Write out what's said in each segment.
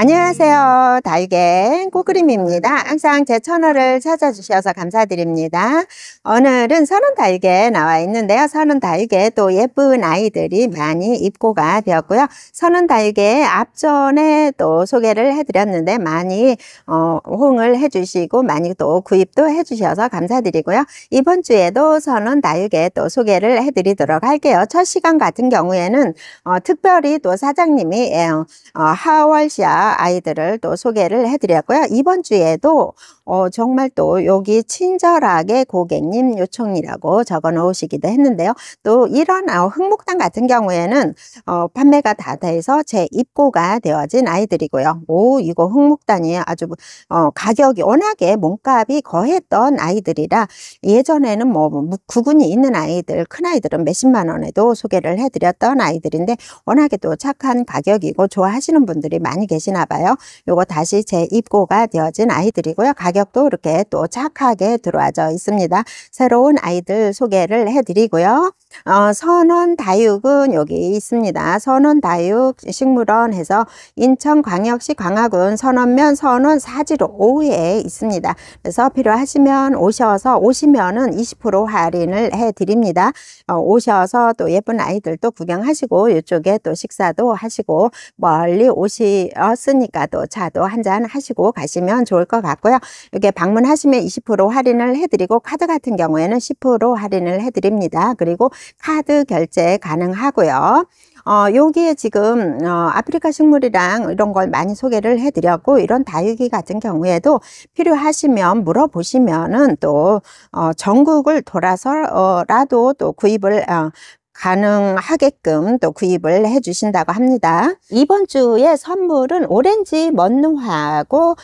안녕하세요. 달걀 꼬그림입니다. 항상 제 채널을 찾아주셔서 감사드립니다. 오늘은 선원 달걀 나와 있는데요. 선원 달걀 또 예쁜 아이들이 많이 입고가 되었고요. 선원 달걀 앞전에 또 소개를 해드렸는데 많이 어, 호응을 해주시고 많이 또 구입도 해주셔서 감사드리고요. 이번 주에도 선원 달걀 또 소개를 해드리도록 할게요. 첫 시간 같은 경우에는 어, 특별히 또 사장님이 예, 어, 하월시아 아이들을 또 소개를 해드렸고요. 이번 주에도 어, 정말 또 여기 친절하게 고객님 요청이라고 적어 놓으시기도 했는데요. 또 이런 어, 흑목당 같은 경우에는 어, 판매가 다 돼서 재입고가 되어진 아이들이고요. 오 이거 흑목당이 아주 어, 가격이 워낙에 몸값이 거했던 아이들이라 예전에는 뭐, 뭐 구근이 있는 아이들 큰아이들은 몇십만 원에도 소개를 해드렸던 아이들인데 워낙에 또 착한 가격이고 좋아하시는 분들이 많이 계시나 봐요. 이거 다시 재입고가 되어진 아이들이고요. 가격 가격도 이렇게 또 착하게 들어와져 있습니다. 새로운 아이들 소개를 해드리고요. 어, 선원다육은 여기 있습니다. 선원다육 식물원에서 인천광역시 광화군 선원면 선원 사지로 5에 있습니다. 그래서 필요하시면 오셔서 오시면은 20% 할인을 해드립니다. 어, 오셔서 또 예쁜 아이들도 구경하시고 이쪽에 또 식사도 하시고 멀리 오시으니까또 차도 한잔 하시고 가시면 좋을 것 같고요. 이렇게 방문하시면 20% 할인을 해드리고 카드 같은 경우에는 10% 할인을 해드립니다. 그리고 카드 결제 가능하고요. 어, 여기에 지금 어, 아프리카 식물이랑 이런 걸 많이 소개를 해드렸고 이런 다육이 같은 경우에도 필요하시면 물어보시면은 또 어, 전국을 돌아서라도 또 구입을 어, 가능하게끔 또 구입을 해주신다고 합니다. 이번 주에 선물은 오렌지 먼누하고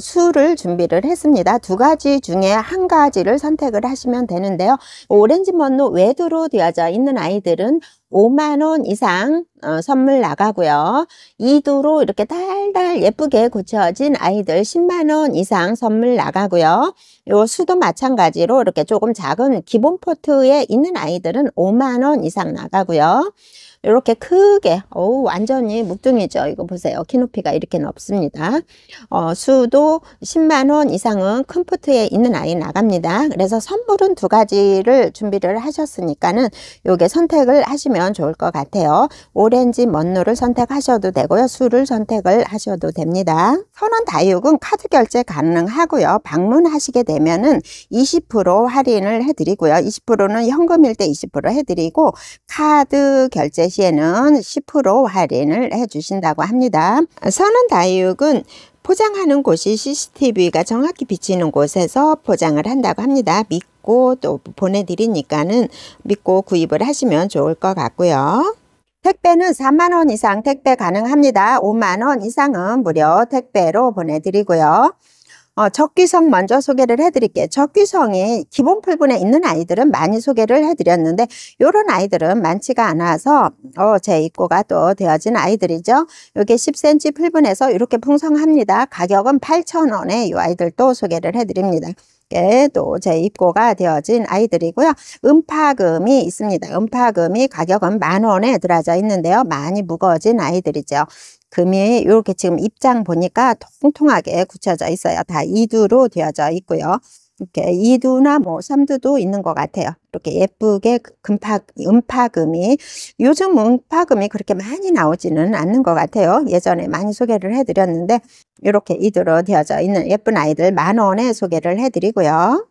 술을 준비를 했습니다. 두 가지 중에 한 가지를 선택을 하시면 되는데요. 오렌지 먼누 외두로 되어져 있는 아이들은 5만원 이상 어, 선물 나가고요. 2도로 이렇게 달달 예쁘게 고쳐진 아이들 10만원 이상 선물 나가고요. 요 수도 마찬가지로 이렇게 조금 작은 기본 포트에 있는 아이들은 5만원 이상 나가고요. 이렇게 크게 오 완전히 묵둥이죠. 이거 보세요. 키높이가 이렇게 높습니다. 어, 수도 10만 원 이상은 큰 포트에 있는 아이 나갑니다. 그래서 선물은 두 가지를 준비를 하셨으니까는 요게 선택을 하시면 좋을 것 같아요. 오렌지 먼노를 선택하셔도 되고요. 수를 선택을 하셔도 됩니다. 선원 다육은 카드 결제 가능하고요. 방문하시게 되면은 20% 할인을 해드리고요. 20%는 현금일 때 20% 해드리고 카드 결제 시에는 10% 할인을 해주신다고 합니다. 선원 다육은 포장하는 곳이 CCTV가 정확히 비치는 곳에서 포장을 한다고 합니다. 믿고 또 보내드리니까는 믿고 구입을 하시면 좋을 것 같고요. 택배는 3만원 이상 택배 가능합니다. 5만원 이상은 무료 택배로 보내드리고요. 어, 적귀성 먼저 소개를 해드릴게요. 적귀성이 기본 풀분에 있는 아이들은 많이 소개를 해드렸는데 이런 아이들은 많지가 않아서 어, 제 입고가 또 되어진 아이들이죠. 이게 10cm 풀분에서 이렇게 풍성합니다. 가격은 8,000원에 이 아이들도 소개를 해드립니다. 예, 또 제 입고가 되어진 아이들이고요. 음파금이 있습니다. 음파금이 가격은 만 원에 들어져 있는데요. 많이 무거워진 아이들이죠. 금이 이렇게 지금 입장 보니까 통통하게 굳혀져 있어요. 다 2두로 되어져 있고요. 이렇게 2두나 뭐 3두도 있는 것 같아요. 이렇게 예쁘게 그 금파, 음파금이 요즘 음파금이 그렇게 많이 나오지는 않는 것 같아요. 예전에 많이 소개를 해드렸는데 이렇게 이두로 되어져 있는 예쁜 아이들 만 원에 소개를 해드리고요.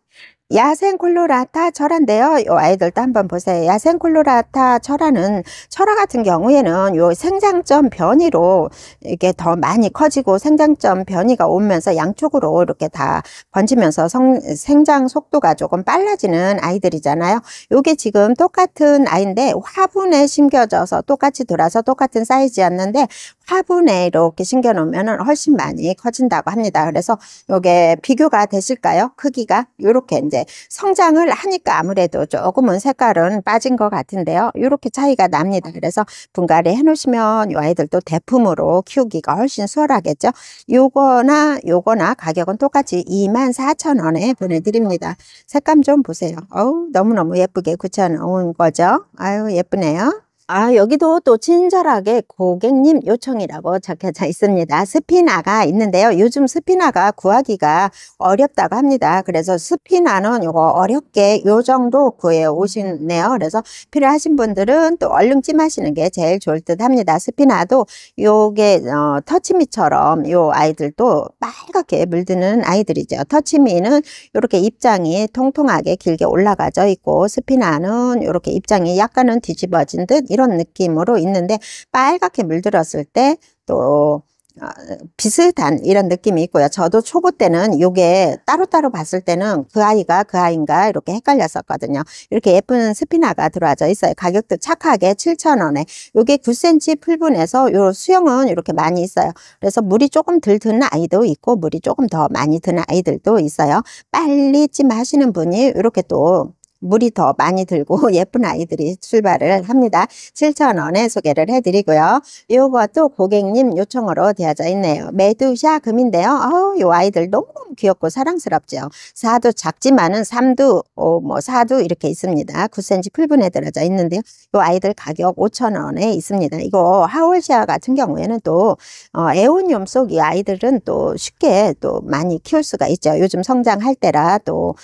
야생 콜로라타 철화인데요. 이 아이들도 한번 보세요. 야생 콜로라타 철화는 철화 같은 경우에는 요 생장점 변이로 이게 더 많이 커지고 생장점 변이가 오면서 양쪽으로 이렇게 다 번지면서 성, 생장 속도가 조금 빨라지는 아이들이잖아요. 요게 지금 똑같은 아이인데 화분에 심겨져서 똑같이 돌아서 똑같은 사이즈였는데 화분에 이렇게 심겨놓으면 훨씬 많이 커진다고 합니다. 그래서 요게 비교가 되실까요? 크기가 요렇게 이제 이제 성장을 하니까 아무래도 조금은 색깔은 빠진 것 같은데요. 이렇게 차이가 납니다. 그래서 분갈이 해놓으시면 이 아이들도 대품으로 키우기가 훨씬 수월하겠죠. 요거나 요거나 가격은 똑같이 24,000원에 보내드립니다. 색감 좀 보세요. 어우 너무너무 예쁘게 구천 놓은 거죠. 아유 예쁘네요. 아, 여기도 또 친절하게 고객님 요청이라고 적혀져 있습니다. 스피나가 있는데요. 요즘 스피나가 구하기가 어렵다고 합니다. 그래서 스피나는 요거 어렵게 요 정도 구해 오시네요. 그래서 필요하신 분들은 또 얼른찜 하시는 게 제일 좋을 듯 합니다. 스피나도 요게 어, 터치미처럼 요 아이들도 빨갛게 물드는 아이들이죠. 터치미는 요렇게 입장이 통통하게 길게 올라가져 있고 스피나는 요렇게 입장이 약간은 뒤집어진 듯 이런 느낌으로 있는데 빨갛게 물들었을 때또 어, 비슷한 이런 느낌이 있고요. 저도 초보 때는 이게 따로따로 봤을 때는 그 아이가 그 아이인가 이렇게 헷갈렸었거든요. 이렇게 예쁜 스피나가 들어와져 있어요. 가격도 착하게 7,000원에. 요게 9cm 풀분에서 요 수영은 이렇게 많이 있어요. 그래서 물이 조금 덜 드는 아이도 있고 물이 조금 더 많이 드는 아이들도 있어요. 빨리 찜하시는 분이 이렇게 또 물이 더 많이 들고 예쁜 아이들이 출발을 합니다. 7,000원에 소개를 해드리고요. 요것도 고객님 요청으로 되어져 있네요. 메두샤 금인데요. 어우, 요 아이들 너무 귀엽고 사랑스럽죠. 4도 작지만은 3도, 오, 어, 뭐 4도 이렇게 있습니다. 9cm 풀분에 들어져 있는데요. 요 아이들 가격 5,000원에 있습니다. 이거 하월샤 같은 경우에는 또 어, 애온염 속이 아이들은 또 쉽게 또 많이 키울 수가 있죠. 요즘 성장할 때라 또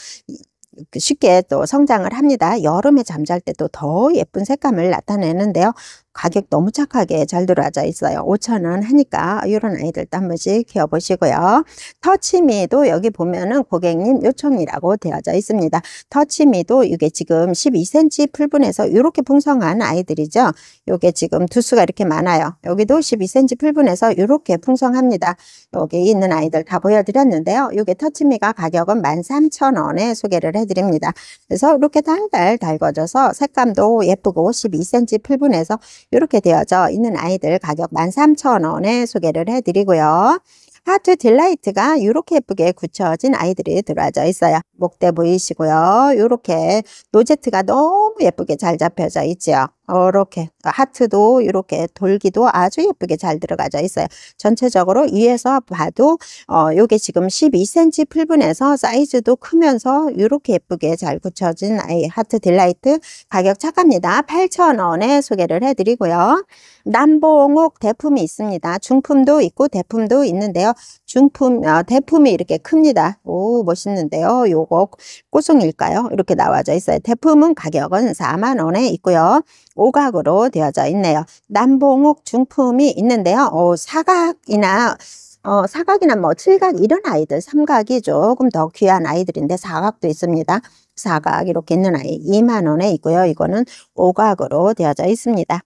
그 쉽게 또 성장을 합니다. 여름에 잠잘 때도더 예쁜 색감을 나타내는데요. 가격 너무 착하게 잘 들어와져 있어요. 5천원 하니까 이런 아이들도 한 번씩 키워보시고요. 터치미도 여기 보면은 고객님 요청이라고 되어져 있습니다. 터치미도 이게 지금 12cm 풀분해서 이렇게 풍성한 아이들이죠. 이게 지금 두수가 이렇게 많아요. 여기도 12cm 풀분해서 이렇게 풍성합니다. 여기 있는 아이들 다 보여드렸는데요. 이게 터치미가 가격은 13,000원에 소개를 해드립니다. 그래서 이렇게 달달 달궈져서 색감도 예쁘고 12cm 풀분해서 이렇게 되어져 있는 아이들 가격 13,000원에 소개를 해드리고요. 하트 딜라이트가 이렇게 예쁘게 굳혀진 아이들이 들어와져 있어요. 목대 보이시고요. 이렇게 노제트가 너무 예쁘게 잘 잡혀져 있죠. 이렇게 하트도 이렇게 돌기도 아주 예쁘게 잘 들어가져 있어요. 전체적으로 위에서 봐도 어, 요게 지금 12cm 풀분에서 사이즈도 크면서 이렇게 예쁘게 잘 굳혀진 아이 하트 딜라이트 가격 착합니다. 8,000원에 소개를 해드리고요. 남봉옥 대품이 있습니다. 중품도 있고 대품도 있는데요. 중품, 아, 대품이 이렇게 큽니다. 오, 멋있는데요. 요거 꽃송일까요? 이렇게 나와져 있어요. 대품은 가격은 4만원에 있고요. 오각으로 되어져 있네요. 남봉옥 중품이 있는데요. 오, 사각이나 어, 사각이나 뭐 칠각 이런 아이들 삼각이 조금 더 귀한 아이들인데 사각도 있습니다. 사각 이렇게 있는 아이 2만원에 있고요. 이거는 오각으로 되어져 있습니다.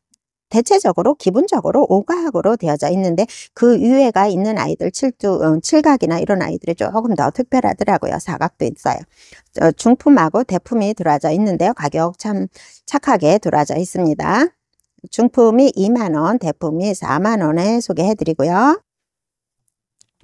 대체적으로 기본적으로 오각으로 되어져 있는데 그 유해가 있는 아이들 7각이나 어, 이런 아이들이 조금 더 특별하더라고요. 4각도 있어요. 중품하고 대품이 들어져 있는데요. 가격 참 착하게 들어져 있습니다. 중품이 2만원, 대품이 4만원에 소개해드리고요.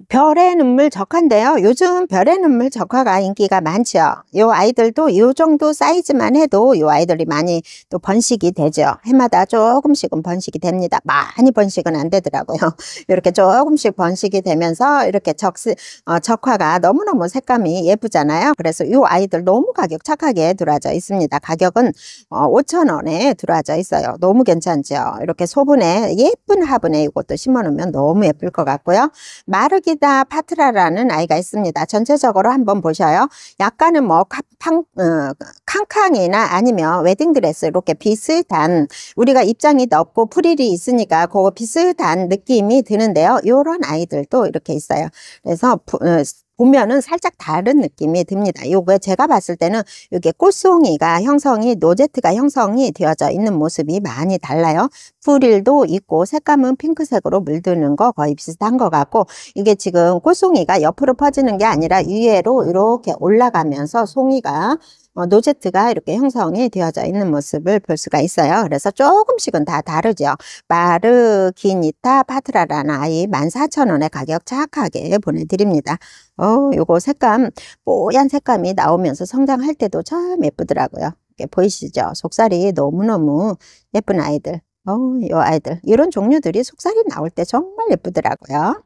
별의 눈물 적화인데요. 요즘 별의 눈물 적화가 인기가 많죠. 요 아이들도 요 정도 사이즈만 해도 요 아이들이 많이 또 번식이 되죠. 해마다 조금씩은 번식이 됩니다. 많이 번식은 안 되더라고요. 이렇게 조금씩 번식이 되면서 이렇게 적시, 어, 적화가 너무너무 색감이 예쁘잖아요. 그래서 요 아이들 너무 가격 착하게 들어와져 있습니다. 가격은 어, 5천원에 들어와져 있어요. 너무 괜찮죠. 이렇게 소분에 예쁜 화분에 이것도 심어놓으면 너무 예쁠 것 같고요. 마르 사기다 파트라라는 아이가 있습니다. 전체적으로 한번 보셔요. 약간은 뭐 캉, 어, 캉캉이나 아니면 웨딩드레스 이렇게 비슷한 우리가 입장이 넓고 프릴이 있으니까 그거 비슷한 느낌이 드는데요. 이런 아이들도 이렇게 있어요. 그래서 어, 보면은 살짝 다른 느낌이 듭니다. 요게 제가 봤을 때는 이게 꽃송이가 형성이 노제트가 형성이 되어져 있는 모습이 많이 달라요. 뿌릴도 있고 색감은 핑크색으로 물드는 거 거의 비슷한 것 같고 이게 지금 꽃송이가 옆으로 퍼지는 게 아니라 위에로 이렇게 올라가면서 송이가 어, 노제트가 이렇게 형성이 되어져 있는 모습을 볼 수가 있어요. 그래서 조금씩은 다 다르죠. 마르기니타 파트라라는 아이 14,000원의 가격 착하게 보내드립니다. 어, 요거 색감, 뽀얀 색감이 나오면서 성장할 때도 참 예쁘더라고요. 보이시죠? 속살이 너무너무 예쁜 아이들. 어요 아이들. 이런 종류들이 속살이 나올 때 정말 예쁘더라고요.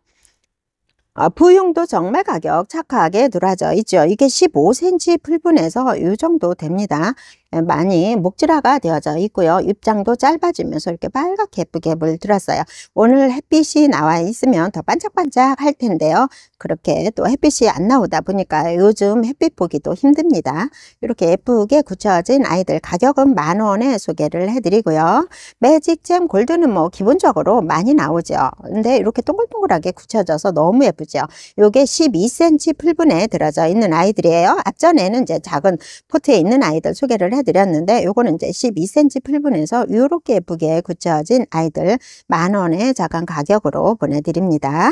어, 부용도 정말 가격 착하게 늘어져 있죠. 이게 15cm 풀분에서 이 정도 됩니다. 예, 많이 목질화가 되어져 있고요. 입장도 짧아지면서 이렇게 빨갛게 예쁘게 물들었어요. 오늘 햇빛이 나와 있으면 더 반짝반짝 할 텐데요. 그렇게 또 햇빛이 안 나오다 보니까 요즘 햇빛 보기도 힘듭니다. 이렇게 예쁘게 굳혀진 아이들 가격은 만 원에 소개를 해드리고요. 매직잼 골드는 뭐 기본적으로 많이 나오죠. 근데 이렇게 동글동글하게 굳혀져서 너무 예쁘죠. 요게 12cm 풀분에 들어져 있는 아이들이에요. 앞전에는 이제 작은 포트에 있는 아이들 소개를 해 해드렸는데 요거는 이제 12cm 풀분에서 요렇게 예쁘게 굳혀진 아이들 만원에 작은 가격으로 보내드립니다.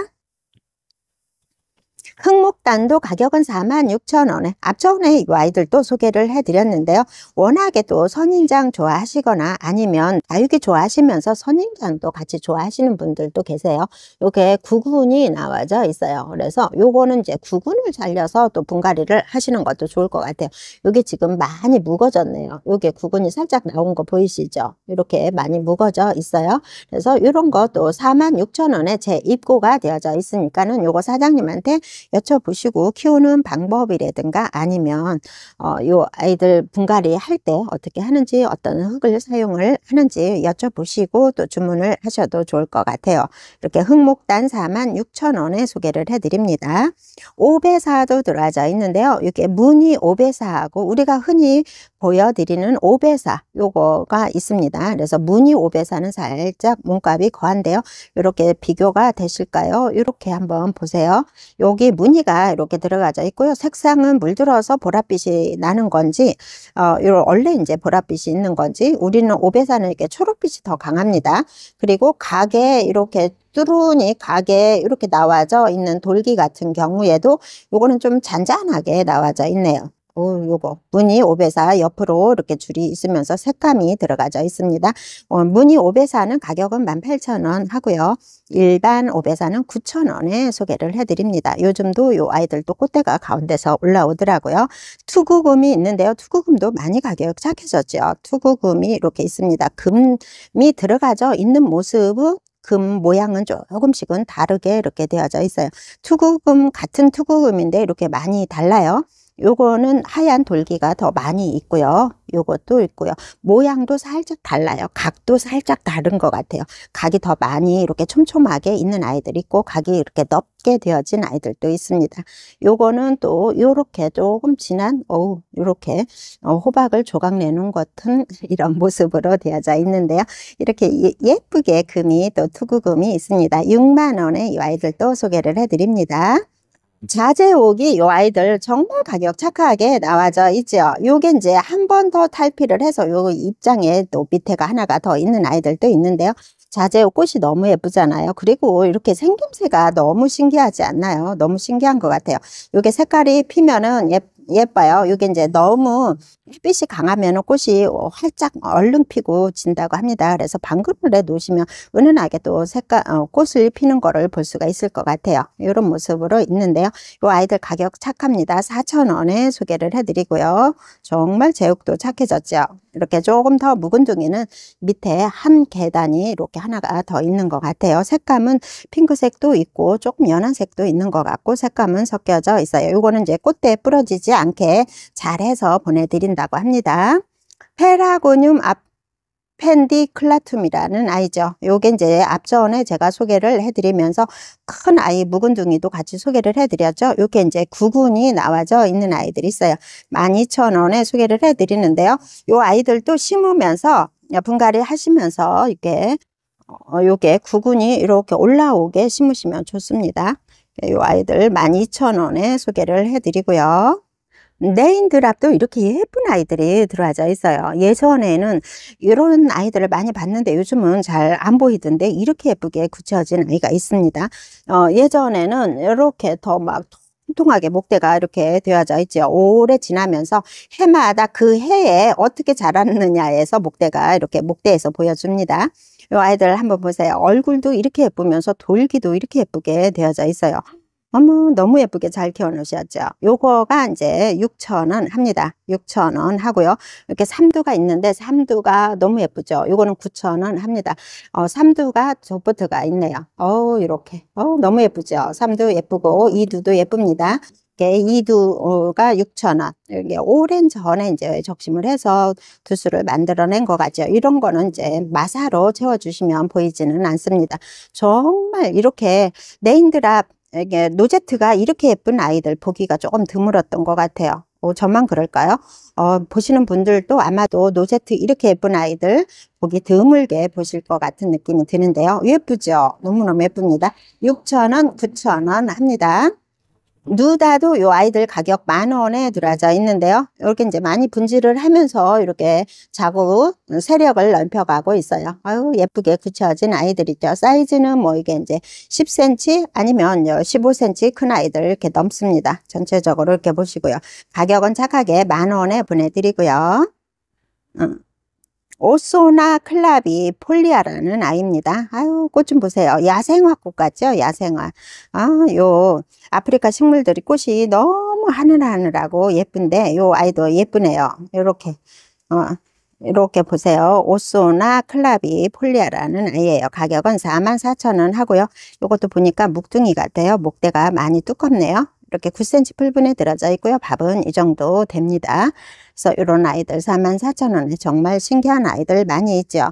흑목단도 가격은 4 6 0 0원에 앞전에 이아이들도 소개를 해드렸는데요. 워낙에 또 선인장 좋아하시거나 아니면 다육이 좋아하시면서 선인장도 같이 좋아하시는 분들도 계세요. 요게 구근이 나와져 있어요. 그래서 요거는 이제 구근을 잘려서 또 분갈이를 하시는 것도 좋을 것 같아요. 요게 지금 많이 무거졌네요. 요게 구근이 살짝 나온 거 보이시죠? 이렇게 많이 무거져 있어요. 그래서 이런 것도 4 6 0 0원에 재입고가 되어져 있으니까는 요거 사장님한테 여쭤보시고 키우는 방법이라든가 아니면 어, 요 아이들 분갈이 할 때 어떻게 하는지 어떤 흙을 사용을 하는지 여쭤보시고 또 주문을 하셔도 좋을 것 같아요. 이렇게 흑목단 4만 6천 원에 소개를 해드립니다. 오배사도 들어져 와 있는데요. 이게 무늬 오배사하고 우리가 흔히 보여드리는 오배사 요거가 있습니다. 그래서 무늬 오배사는 살짝 몸값이 거한데요. 이렇게 비교가 되실까요? 이렇게 한번 보세요. 여기 무늬가 이렇게 들어가져 있고요. 색상은 물들어서 보랏빛이 나는 건지 어, 원래 이제 보랏빛이 있는 건지 우리는 오배사는 이렇게 초록빛이 더 강합니다. 그리고 가게 이렇게 뚜루니 가게 이렇게 나와져 있는 돌기 같은 경우에도 요거는 좀 잔잔하게 나와져 있네요. 오, 요거 무늬 오배사 옆으로 이렇게 줄이 있으면서 색감이 들어가져 있습니다. 어, 무늬 오배사는 가격은 18,000원 하고요. 일반 오배사는 9,000원에 소개를 해드립니다. 요즘도 요 아이들도 꽃대가 가운데서 올라오더라고요. 투구금이 있는데요. 투구금도 많이 가격 착해졌죠. 투구금이 이렇게 있습니다. 금이 들어가져 있는 모습은 금 모양은 조금씩은 다르게 이렇게 되어져 있어요. 투구금 같은 투구금인데 이렇게 많이 달라요. 요거는 하얀 돌기가 더 많이 있고요. 요것도 있고요. 모양도 살짝 달라요. 각도 살짝 다른 것 같아요. 각이 더 많이 이렇게 촘촘하게 있는 아이들이 있고 각이 이렇게 넓게 되어진 아이들도 있습니다. 요거는 또 요렇게 조금 진한 어우 요렇게 어, 호박을 조각 내는 것 같은 이런 모습으로 되어져 있는데요. 이렇게 예, 예쁘게 금이 또 투구금이 있습니다. 6만 원에 이 아이들도 소개를 해드립니다. 자제옥이 요 아이들 정말 가격 착하게 나와져 있죠. 요게 이제 한 번 더 탈피를 해서 요 입장에 또 밑에가 하나가 더 있는 아이들도 있는데요. 자제옥 꽃이 너무 예쁘잖아요. 그리고 이렇게 생김새가 너무 신기하지 않나요? 너무 신기한 것 같아요. 요게 색깔이 피면은 예, 예뻐요. 이게 이제 너무 햇빛이 강하면 꽃이 활짝 얼른 피고 진다고 합니다. 그래서 방금을 에놓으시면 은은하게 도 색깔 어, 꽃을 피는 거를 볼 수가 있을 것 같아요. 이런 모습으로 있는데요. 이 아이들 가격 착합니다. 4,000원에 소개를 해드리고요. 정말 제육도 착해졌죠. 이렇게 조금 더 묵은 종이는 밑에 한 계단이 이렇게 하나가 더 있는 것 같아요. 색감은 핑크색도 있고 조금 연한 색도 있는 것 같고 색감은 섞여져 있어요. 이거는 이제 꽃대에 뿌러지지 않게 잘해서 보내드린다고 합니다. 페라고늄 음 앞 펜디클라툼이라는 아이죠. 요게 이제 앞전에 제가 소개를 해드리면서 큰 아이 묵은둥이도 같이 소개를 해드렸죠. 요게 이제 구군이 나와져 있는 아이들이 있어요. 12,000원에 소개를 해드리는데요. 요 아이들도 심으면서 분갈이 하시면서 이게 어, 요게 구군이 이렇게 올라오게 심으시면 좋습니다. 네, 요 아이들 12,000원에 소개를 해드리고요. 네인드랍도 이렇게 예쁜 아이들이 들어와져 있어요 예전에는 이런 아이들을 많이 봤는데 요즘은 잘 안 보이던데 이렇게 예쁘게 굳혀진 아이가 있습니다 어, 예전에는 이렇게 더 막 통통하게 목대가 이렇게 되어져 있죠. 오래 지나면서 해마다 그 해에 어떻게 자랐느냐에서 목대가 이렇게 목대에서 보여줍니다. 이 아이들 한번 보세요. 얼굴도 이렇게 예쁘면서 돌기도 이렇게 예쁘게 되어져 있어요. 어머 너무 예쁘게 잘 키워놓으셨죠 요거가 이제 6천원 합니다 6천원 하고요 이렇게 삼두가 있는데 삼두가 너무 예쁘죠 요거는 9천원 합니다 어, 삼두가 조포트가 있네요 어우 이렇게 어 너무 예쁘죠 삼두 예쁘고 이두도 예쁩니다 이두가 6,000원. 이게 오랜 전에 이제 적심을 해서 두수를 만들어낸 것 같죠. 이런 거는 이제 마사로 채워주시면 보이지는 않습니다. 정말 이렇게 네인드랍 이게 노제트가 이렇게 예쁜 아이들 보기가 조금 드물었던 것 같아요. 오, 어, 저만 그럴까요? 어, 보시는 분들도 아마도 노제트 이렇게 예쁜 아이들 보기 드물게 보실 것 같은 느낌이 드는데요. 예쁘죠? 너무너무 예쁩니다. 6,000원, 9,000원 합니다. 누다도 요 아이들 가격 만 원에 들어져 있는데요. 이렇게 이제 많이 분질을 하면서 이렇게 자구 세력을 넓혀가고 있어요. 아유 예쁘게 굳혀진 아이들이죠. 사이즈는 뭐 이게 이제 10cm 아니면 15cm 큰 아이들 이렇게 넘습니다. 전체적으로 이렇게 보시고요. 가격은 착하게 만 원에 보내드리고요. 음. 오소나 클라비 폴리아라는 아이입니다. 아유, 꽃 좀 보세요. 야생화 꽃 같죠? 야생화. 아, 요 아프리카 식물들이 꽃이 너무 하늘하늘하고 예쁜데 요 아이도 예쁘네요. 요렇게. 어, 이렇게 보세요. 오소나 클라비 폴리아라는 아이예요. 가격은 44,000원 하고요. 요것도 보니까 묵둥이 같아요. 목대가 많이 두껍네요. 이렇게 9cm 풀분에 들어져 있고요. 밥은 이 정도 됩니다. 그래서 이런 아이들 44,000원에 정말 신기한 아이들 많이 있죠.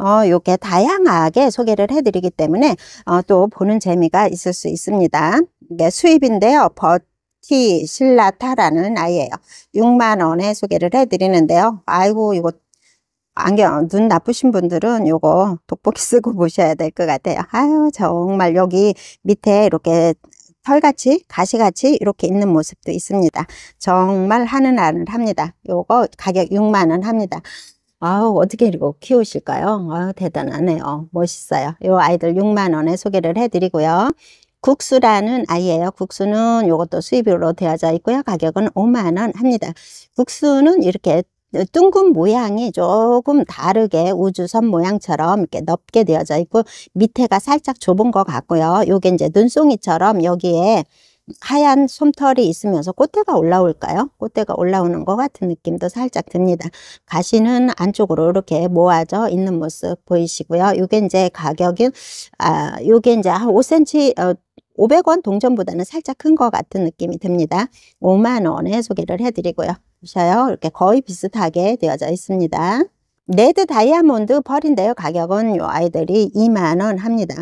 어, 요렇게 다양하게 소개를 해드리기 때문에 어, 또 보는 재미가 있을 수 있습니다. 이게 수입인데요. 버 티, 실라타라는 아이예요. 6만원에 소개를 해드리는데요. 아이고 이거 안경 눈 나쁘신 분들은 요거 돋보기 쓰고 보셔야 될 것 같아요. 아유 정말 여기 밑에 이렇게 털같이 가시같이 이렇게 있는 모습도 있습니다. 정말 하는 알을 합니다. 요거 가격 6만원 합니다. 아우 어떻게 이거 키우실까요? 아우 대단하네요. 멋있어요. 요 아이들 6만원에 소개를 해드리고요. 국수라는 아이예요. 국수는 요것도 수입으로 되어져 있고요. 가격은 5만원 합니다. 국수는 이렇게 둥근 모양이 조금 다르게 우주선 모양처럼 이렇게 넓게 되어져 있고 밑에가 살짝 좁은 것 같고요. 요게 이제 눈송이처럼 여기에 하얀 솜털이 있으면서 꽃대가 올라올까요? 꽃대가 올라오는 것 같은 느낌도 살짝 듭니다. 가시는 안쪽으로 이렇게 모아져 있는 모습 보이시고요. 요게 이제 가격인, 아, 요게 이제 한 5cm, 어, 500원 동전보다는 살짝 큰 것 같은 느낌이 듭니다. 5만원에 소개를 해드리고요. 보셔요. 이렇게 거의 비슷하게 되어져 있습니다. 레드 다이아몬드 펄인데요. 가격은 요 아이들이 2만원 합니다.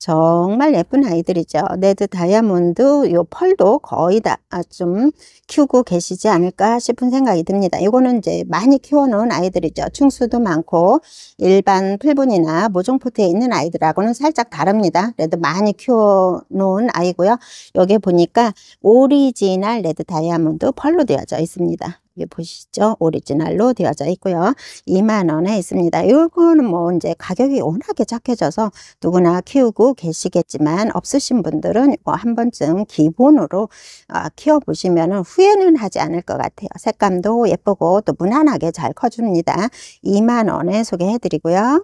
정말 예쁜 아이들이죠. 네드 다이아몬드 요 펄도 거의 다좀 아, 키우고 계시지 않을까 싶은 생각이 듭니다. 이거는 이제 많이 키워놓은 아이들이죠. 충수도 많고 일반 풀분이나 모종포트에 있는 아이들하고는 살짝 다릅니다. 그래도 많이 키워놓은 아이고요. 여기 보니까 오리지널 레드 다이아몬드 펄로 되어져 있습니다. 여기 보시죠. 오리지널로 되어져 있고요. 2만원에 있습니다. 이거는뭐 이제 가격이 워낙에 착해져서 누구나 키우고 계시겠지만 없으신 분들은 이거 한 번쯤 기본으로 아, 키워보시면 후회는 하지 않을 것 같아요. 색감도 예쁘고 또 무난하게 잘 커줍니다. 2만원에 소개해드리고요.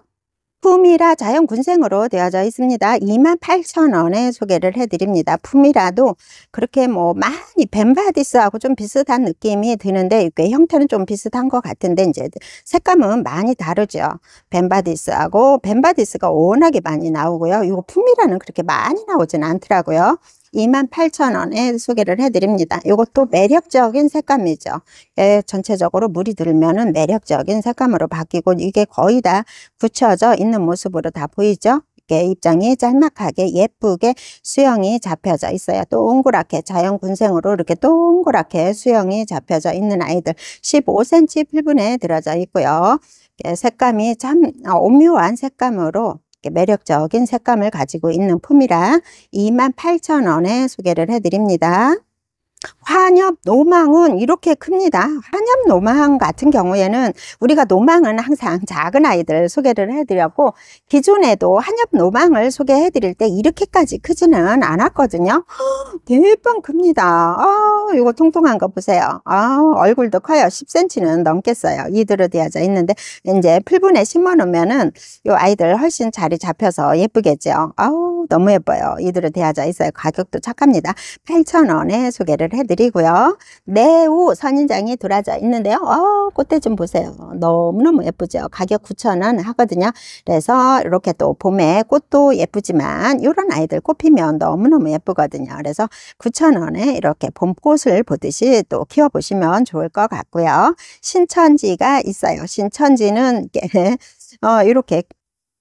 품이라 자연군생으로 되어져 있습니다. 28,000원에 소개를 해드립니다. 품이라도 그렇게 뭐 많이 벤바디스하고 좀 비슷한 느낌이 드는데 이게 형태는 좀 비슷한 것 같은데 이제 색감은 많이 다르죠. 벤바디스하고 벤바디스가 워낙에 많이 나오고요. 이거 품이라는 그렇게 많이 나오진 않더라고요. 28,000원에 소개를 해드립니다. 이것도 매력적인 색감이죠. 예, 전체적으로 물이 들면은 매력적인 색감으로 바뀌고 이게 거의 다 굳혀져 있는 모습으로 다 보이죠. 입장이 짤막하게 예쁘게 수영이 잡혀져 있어요. 동그랗게 자연 군생으로 이렇게 동그랗게 수영이 잡혀져 있는 아이들 15cm 1분에 들어져 있고요. 예, 색감이 참 어, 오묘한 색감으로 매력적인 색감을 가지고 있는 품이라 28,000원에 소개를 해드립니다. 환엽, 노망은 이렇게 큽니다. 환엽, 노망 같은 경우에는 우리가 노망은 항상 작은 아이들 소개를 해드렸고 기존에도 환엽, 노망을 소개해드릴 때 이렇게까지 크지는 않았거든요. 대빵 큽니다. 아, 이거 통통한 거 보세요. 아, 얼굴도 커요. 10cm는 넘겠어요. 이대로 되어져 있는데 이제 풀분에 심어놓으면은 이 아이들 훨씬 자리 잡혀서 예쁘겠죠. 아우 너무 예뻐요. 이대로 되어져 있어요. 가격도 착합니다. 8,000원에 소개를 해드리고요. 네오 선인장이 돌아져 있는데요. 어, 꽃대 좀 보세요. 너무너무 예쁘죠. 가격 9,000원 하거든요. 그래서 이렇게 또 봄에 꽃도 예쁘지만 이런 아이들 꽃 피면 너무너무 예쁘거든요. 그래서 9,000원에 이렇게 봄꽃을 보듯이 또 키워보시면 좋을 것 같고요. 신천지가 있어요. 신천지는 어, 이렇게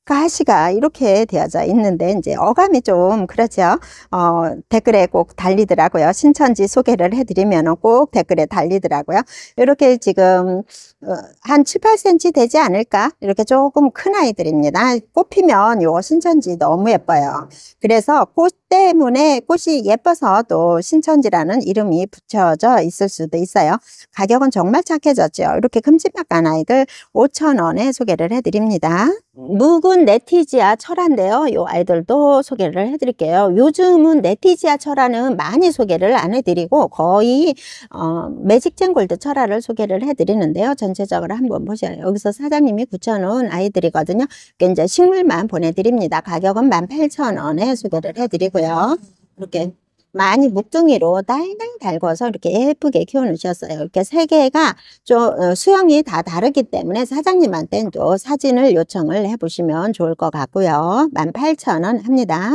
가시가 이렇게 되어져 있는데 이제 어감이 좀 그러죠. 어, 댓글에 꼭 달리더라고요. 신천지 소개를 해드리면 꼭 댓글에 달리더라고요. 이렇게 지금 어, 한 7, 8cm 되지 않을까 이렇게 조금 큰 아이들입니다. 꽃피면 요 신천지 너무 예뻐요. 그래서 꽃 때문에 꽃이 예뻐서 또 신천지라는 이름이 붙여져 있을 수도 있어요. 가격은 정말 착해졌죠. 이렇게 큼지막한 아이들 5,000원에 소개를 해드립니다. 묵은 네티지아 철화데요이 아이들도 소개를 해드릴게요. 요즘은 네티지아 철화는 많이 소개를 안 해드리고 거의 어, 매직쟁골드 철화를 소개를 해드리는데요. 전체적으로 한번 보세요 여기서 사장님이 붙여놓은 아이들이거든요. 이제 식물만 보내드립니다. 가격은 18,000원에 소개를 해드리고요. 이렇게 많이 묵둥이로 달달 달궈서 이렇게 예쁘게 키워놓으셨어요. 이렇게 세 개가 좀 어, 수영이 다 다르기 때문에 사장님한테도 사진을 요청을 해보시면 좋을 것 같고요. 18,000원 합니다.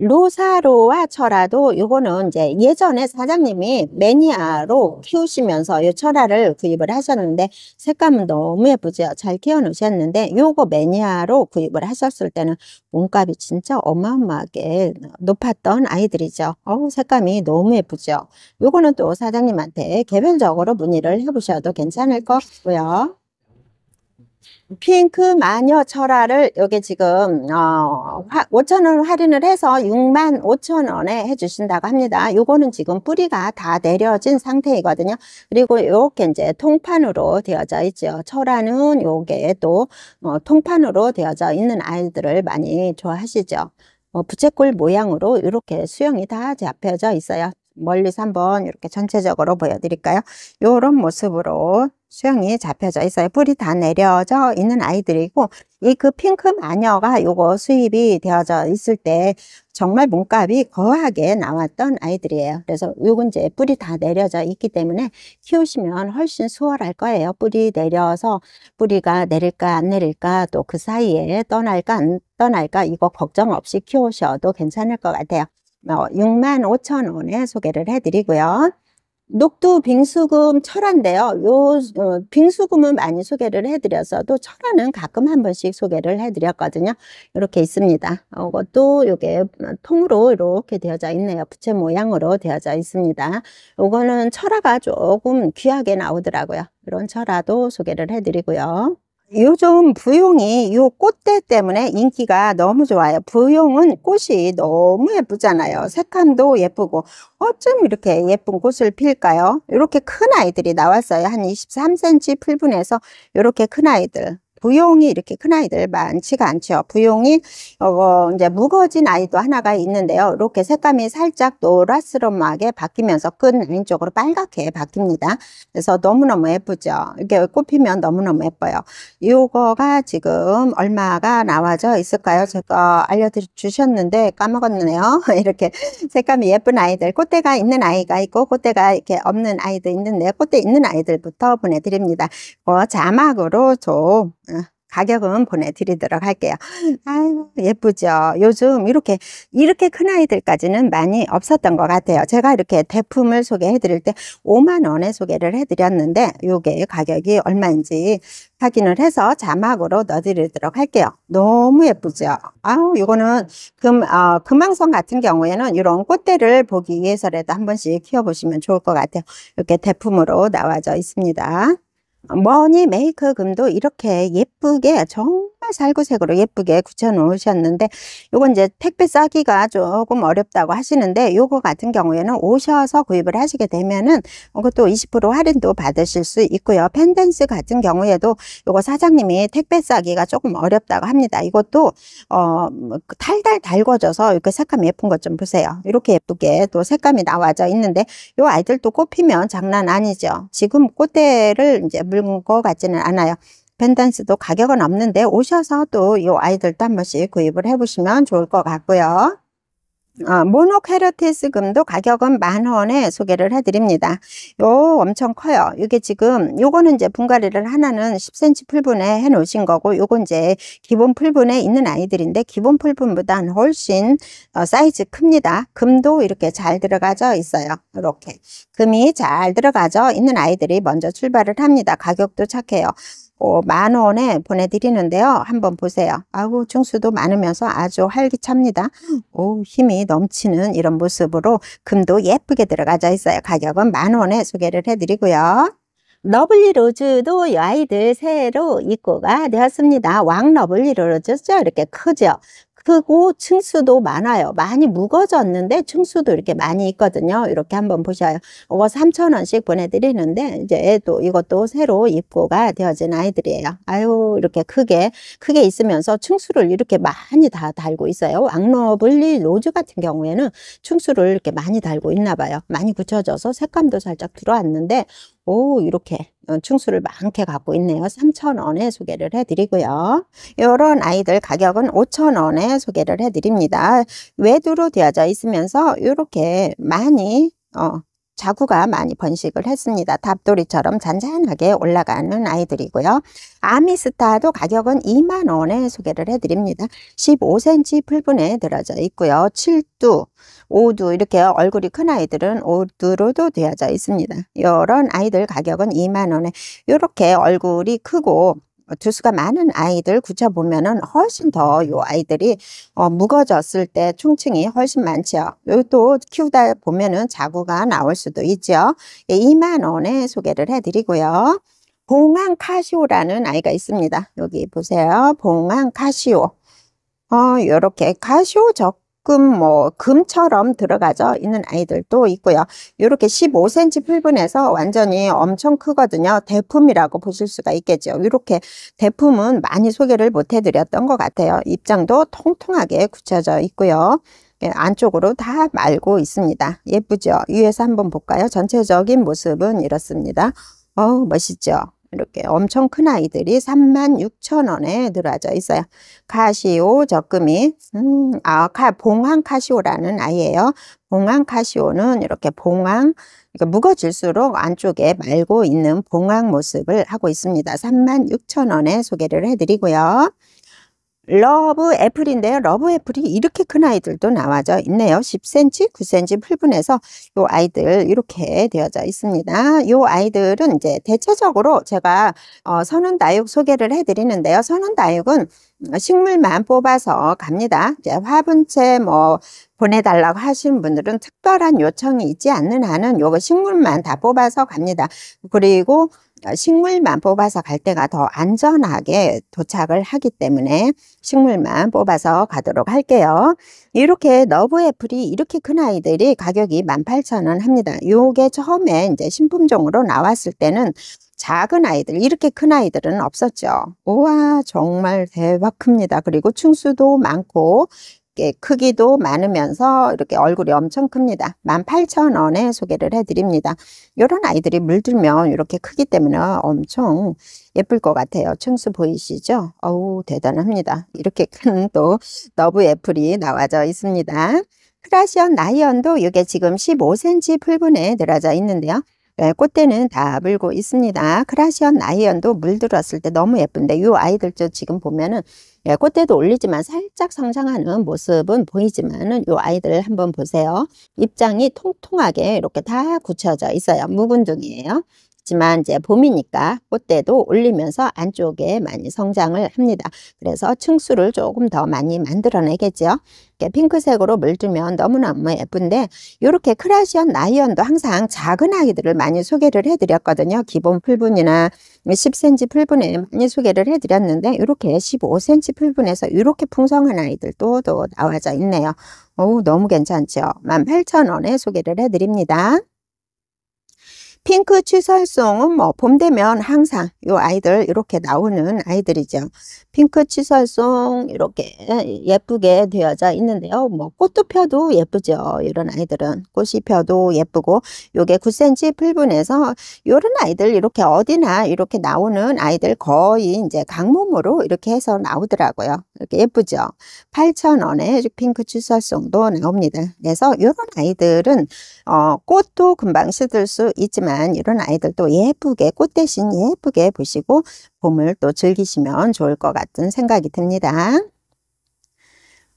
로사로와 철화도 요거는 이제 예전에 사장님이 매니아로 키우시면서 요 철화를 구입을 하셨는데 색감은 너무 예쁘죠. 잘 키워 놓으셨는데 요거 매니아로 구입을 하셨을 때는 몸값이 진짜 어마어마하게 높았던 아이들이죠. 어 색감이 너무 예쁘죠. 요거는 또 사장님한테 개별적으로 문의를 해보셔도 괜찮을 것 같고요. 핑크 마녀 철화를 여기 지금 어, 5천0 0원 할인을 해서 6만 5천원에 해주신다고 합니다. 요거는 지금 뿌리가 다 내려진 상태이거든요. 그리고 이렇게 이제 통판으로 되어져 있죠. 철화는 요게 또 어, 통판으로 되어져 있는 아이들을 많이 좋아하시죠. 어, 부채꼴 모양으로 이렇게 수영이 다 잡혀져 있어요. 멀리서 한번 이렇게 전체적으로 보여드릴까요? 요런 모습으로 수영이 잡혀져 있어요. 뿌리 다 내려져 있는 아이들이고 이 그 핑크 마녀가 요거 수입이 되어져 있을 때 정말 몸값이 거하게 나왔던 아이들이에요. 그래서 요건 이제 뿌리 다 내려져 있기 때문에 키우시면 훨씬 수월할 거예요. 뿌리 내려서 뿌리가 내릴까 안 내릴까 또 그 사이에 떠날까 안 떠날까 이거 걱정 없이 키우셔도 괜찮을 것 같아요. 6만 어, 5천 원에 소개를 해드리고요. 녹두 빙수금 철화인데요. 요 어, 빙수금은 많이 소개를 해드렸어도 철화는 가끔 한 번씩 소개를 해드렸거든요. 이렇게 있습니다. 어, 이것도 이게 어, 통으로 이렇게 되어져 있네요. 부채 모양으로 되어져 있습니다. 요거는 철화가 조금 귀하게 나오더라고요. 이런 철화도 소개를 해드리고요. 요즘 부용이 요 꽃대 때문에 인기가 너무 좋아요. 부용은 꽃이 너무 예쁘잖아요. 색감도 예쁘고 어쩜 이렇게 예쁜 꽃을 필까요? 이렇게 큰 아이들이 나왔어요. 한 23cm 풀분에서 이렇게 큰 아이들. 부용이 이렇게 큰 아이들 많지가 않죠. 부용이 어, 뭐 이제 무거진 아이도 하나가 있는데요. 이렇게 색감이 살짝 노랗스름하게 바뀌면서 끈 왼쪽으로 빨갛게 바뀝니다. 그래서 너무너무 예쁘죠. 이렇게 꽃피면 너무너무 예뻐요. 이거가 지금 얼마가 나와져 있을까요? 제가 알려주셨는데 까먹었네요. 이렇게 색감이 예쁜 아이들, 꽃대가 있는 아이가 있고 꽃대가 이렇게 없는 아이도 있는데 꽃대 있는 아이들부터 보내드립니다. 어, 자막으로 좀 어, 가격은 보내드리도록 할게요. 아유 예쁘죠. 요즘 이렇게 이렇게 큰 아이들까지는 많이 없었던 것 같아요. 제가 이렇게 대품을 소개해드릴 때 5만 원에 소개를 해드렸는데 요게 가격이 얼마인지 확인을 해서 자막으로 넣어드리도록 할게요. 너무 예쁘죠? 아우 이거는 금, 어, 금왕선 같은 경우에는 이런 꽃대를 보기 위해서라도 한 번씩 키워보시면 좋을 것 같아요. 이렇게 대품으로 나와져 있습니다. 머니 메이커 금도 이렇게 예쁘게 정 살구색으로 예쁘게 굳혀 놓으셨는데 요건 이제 택배 싸기가 조금 어렵다고 하시는데 요거 같은 경우에는 오셔서 구입을 하시게 되면은 그것도 20% 할인도 받으실 수 있고요. 펜댄스 같은 경우에도 요거 사장님이 택배 싸기가 조금 어렵다고 합니다. 이것도 어 달달 뭐 그 달궈져서 이렇게 색감 예쁜 것 좀 보세요. 이렇게 예쁘게 또 색감이 나와져 있는데 요 아이들도 꽃 피면 장난 아니죠. 지금 꽃대를 이제 물은 것 같지는 않아요. 펜던스도 가격은 없는데 오셔서 또이 아이들도 한 번씩 구입을 해보시면 좋을 것 같고요. 어, 모노케라티스 금도 가격은 만 원에 소개를 해드립니다. 요 엄청 커요. 이게 지금 요거는 이제 분갈이를 하나는 10cm 풀분에 해놓으신 거고 요건 이제 기본 풀분에 있는 아이들인데 기본 풀분보단 훨씬 어, 사이즈 큽니다. 금도 이렇게 잘 들어가져 있어요. 이렇게 금이 잘 들어가져 있는 아이들이 먼저 출발을 합니다. 가격도 착해요. 어, 만 원에 보내드리는데요. 한번 보세요. 아우 중수도 많으면서 아주 활기찹니다. 오 힘이 넘치는 이런 모습으로 금도 예쁘게 들어가져 있어요. 가격은 만 원에 소개를 해드리고요. 러블리 로즈도 아이들 새로 입고가 되었습니다. 왕 러블리 로즈죠. 이렇게 크죠. 크고 층수도 많아요. 많이 묵어졌는데 층수도 이렇게 많이 있거든요. 이렇게 한번 보셔요. 이거 어, 3,000원씩 보내드리는데 이제 또 이것도 새로 입고가 되어진 아이들이에요. 아유 이렇게 크게 크게 있으면서 층수를 이렇게 많이 다 달고 있어요. 왕로블리 로즈 같은 경우에는 층수를 이렇게 많이 달고 있나 봐요. 많이 굳혀져서 색감도 살짝 들어왔는데 오 이렇게 충수를 많게 갖고 있네요. 3,000원에 소개를 해드리고요. 이런 아이들 가격은 5,000원에 소개를 해드립니다. 외두로 되어져 있으면서 이렇게 많이 어, 자구가 많이 번식을 했습니다. 답돌이처럼 잔잔하게 올라가는 아이들이고요. 아미스타도 가격은 2만원에 소개를 해드립니다. 15cm 풀분에 들어져 있고요. 7두, 5두 이렇게 얼굴이 큰 아이들은 5두로도 되어져 있습니다. 이런 아이들 가격은 2만원에 이렇게 얼굴이 크고 두수가 어, 많은 아이들 굳혀보면은 훨씬 더 요 아이들이 어, 무거졌을 때 충칭이 훨씬 많지요. 또 키우다 보면은 자구가 나올 수도 있죠 예, 2만 원에 소개를 해드리고요. 봉황 카시오라는 아이가 있습니다. 여기 보세요. 봉황 카시오. 어, 요렇게 카시오 적 조금 뭐 금처럼 들어가져 있는 아이들도 있고요. 이렇게 15cm 풀분에서 완전히 엄청 크거든요. 대품이라고 보실 수가 있겠죠. 이렇게 대품은 많이 소개를 못 해드렸던 것 같아요. 입장도 통통하게 굳혀져 있고요. 예, 안쪽으로 다 말고 있습니다. 예쁘죠? 위에서 한번 볼까요? 전체적인 모습은 이렇습니다. 어우 멋있죠? 이렇게 엄청 큰 아이들이 36,000원에 늘어져 있어요. 카시오 적금이 음, 아, 봉황 카시오라는 아이예요. 봉황 카시오는 이렇게 봉황 그러니까 무거질수록 안쪽에 말고 있는 봉황 모습을 하고 있습니다. 36,000원에 소개를 해드리고요. 러브 애플인데요. 러브 애플이 이렇게 큰 아이들도 나와져 있네요. 10cm, 9cm 풀분해서 이 아이들 이렇게 되어져 있습니다. 이 아이들은 이제 대체적으로 제가 어, 선운다육 소개를 해드리는데요. 선운다육은 음, 식물만 뽑아서 갑니다. 이제 화분채 뭐 보내달라고 하신 분들은 특별한 요청이 있지 않는 한은 요거 식물만 다 뽑아서 갑니다. 그리고 어, 식물만 뽑아서 갈 때가 더 안전하게 도착을 하기 때문에 식물만 뽑아서 가도록 할게요. 이렇게 너브 애플이 이렇게 큰 아이들이 가격이 18,000원 합니다. 요게 처음에 이제 신품종으로 나왔을 때는 작은 아이들 이렇게 큰 아이들은 없었죠. 우와 정말 대박 큽니다. 그리고 충수도 많고 예, 크기도 많으면서 이렇게 얼굴이 엄청 큽니다. 18,000원에 소개를 해드립니다. 이런 아이들이 물들면 이렇게 크기 때문에 엄청 예쁠 것 같아요. 층수 보이시죠? 어우 대단합니다. 이렇게 큰 또 너브 애플이 나와져 있습니다. 크라시언 나이언도 이게 지금 15cm 풀분에 늘어져 있는데요. 네, 꽃대는 다 물고 있습니다. 크라시언 나이언도 물들었을 때 너무 예쁜데 이 아이들도 지금 보면은 예, 꽃대도 올리지만 살짝 성장하는 모습은 보이지만은 요 아이들을 한번 보세요. 입장이 통통하게 이렇게 다 굳혀져 있어요. 무분둥이에요. 있지만 이제 봄이니까 꽃대도 올리면서 안쪽에 많이 성장을 합니다. 그래서 층수를 조금 더 많이 만들어내겠죠. 이렇게 핑크색으로 물들면 너무너무 예쁜데 이렇게 크라시언, 나이언도 항상 작은 아이들을 많이 소개를 해드렸거든요. 기본 풀분이나 10cm 풀분에 많이 소개를 해드렸는데 이렇게 15cm 풀분에서 이렇게 풍성한 아이들도 또 나와져 있네요. 오, 너무 괜찮죠? 18,000원에 소개를 해드립니다. 핑크 치설송은 뭐봄 되면 항상 요 아이들 이렇게 나오는 아이들이죠. 핑크 치설송 이렇게 예쁘게 되어져 있는데요. 뭐 꽃도 펴도 예쁘죠. 이런 아이들은 꽃이 펴도 예쁘고 요게 9cm 풀분에서 요런 아이들 이렇게 어디나 이렇게 나오는 아이들 거의 이제 강몸으로 이렇게 해서 나오더라고요. 이렇게 예쁘죠? 8,000원에 핑크 취사송도 나옵니다. 그래서 이런 아이들은 어, 꽃도 금방 시들 수 있지만 이런 아이들도 예쁘게 꽃 대신 예쁘게 보시고 봄을 또 즐기시면 좋을 것 같은 생각이 듭니다.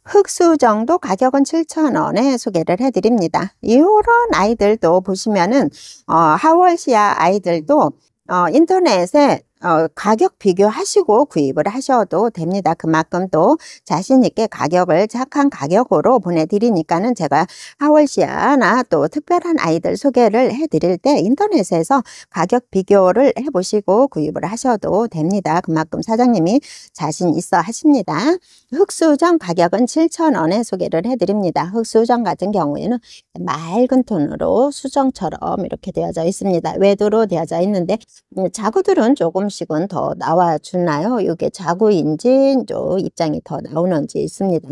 흑수정도 가격은 7,000원에 소개를 해드립니다. 이런 아이들도 보시면은 어, 하월시아 아이들도 어, 인터넷에 어, 가격 비교하시고 구입을 하셔도 됩니다. 그만큼 또 자신 있게 가격을 착한 가격으로 보내드리니까는 제가 하월시아나 또 특별한 아이들 소개를 해드릴 때 인터넷에서 가격 비교를 해보시고 구입을 하셔도 됩니다. 그만큼 사장님이 자신 있어 하십니다. 흑수정 가격은 7,000원에 소개를 해드립니다. 흑수정 같은 경우에는 맑은 톤으로 수정처럼 이렇게 되어져 있습니다. 외도로 되어져 있는데 음, 자구들은 조금 조금은더 나와주나요? 이게 자구인지 입장이 더 나오는지 있습니다.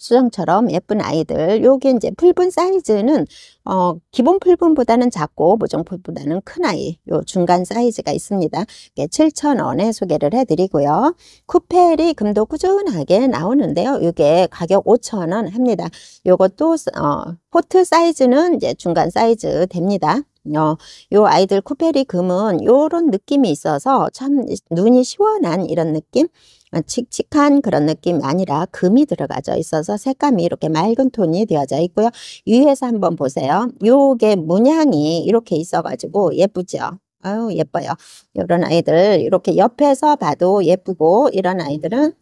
수정처럼 예쁜 아이들 요게 이제 풀분 사이즈는 어 기본 풀분보다는 작고 모정풀보다는큰 아이 요 중간 사이즈가 있습니다. 7,000원에 소개를 해드리고요. 쿠펠이 금도 꾸준하게 나오는데요. 이게 가격 5,000원 합니다. 요것도 어 포트 사이즈는 이제 중간 사이즈 됩니다. 어, 요 아이들 쿠페리 금은 요런 느낌이 있어서 참 눈이 시원한 이런 느낌? 아, 칙칙한 그런 느낌이 아니라 금이 들어가져 있어서 색감이 이렇게 맑은 톤이 되어져 있고요. 위에서 한번 보세요. 요게 문양이 이렇게 있어가지고 예쁘죠? 아유 예뻐요. 이런 아이들 이렇게 옆에서 봐도 예쁘고 이런 아이들은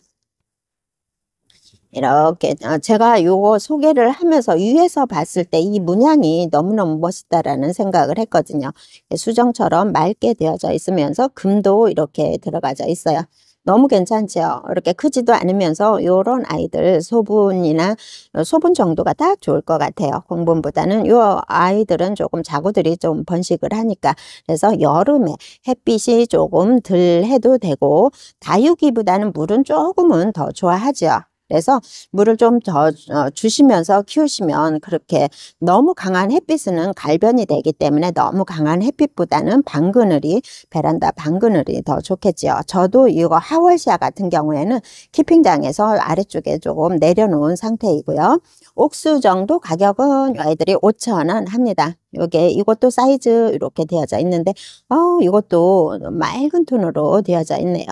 이렇게 어, 제가 요거 소개를 하면서 위에서 봤을 때 이 문양이 너무너무 멋있다라는 생각을 했거든요. 수정처럼 맑게 되어져 있으면서 금도 이렇게 들어가져 있어요. 너무 괜찮죠? 이렇게 크지도 않으면서 요런 아이들 소분이나 소분 정도가 딱 좋을 것 같아요. 공분보다는 요 아이들은 조금 자구들이 좀 번식을 하니까 그래서 여름에 햇빛이 조금 덜 해도 되고 다육이보다는 물은 조금은 더 좋아하죠. 그래서 물을 좀더 어, 주시면서 키우시면 그렇게 너무 강한 햇빛은 갈변이 되기 때문에 너무 강한 햇빛보다는 방그늘이 베란다 방그늘이 더 좋겠지요. 저도 이거 하월시아 같은 경우에는 키핑장에서 아래쪽에 조금 내려놓은 상태이고요. 옥수정도 가격은 아이들이 5천원 합니다. 요게 이것도 사이즈 이렇게 되어져 있는데 어 이것도 맑은 톤으로 되어져 있네요.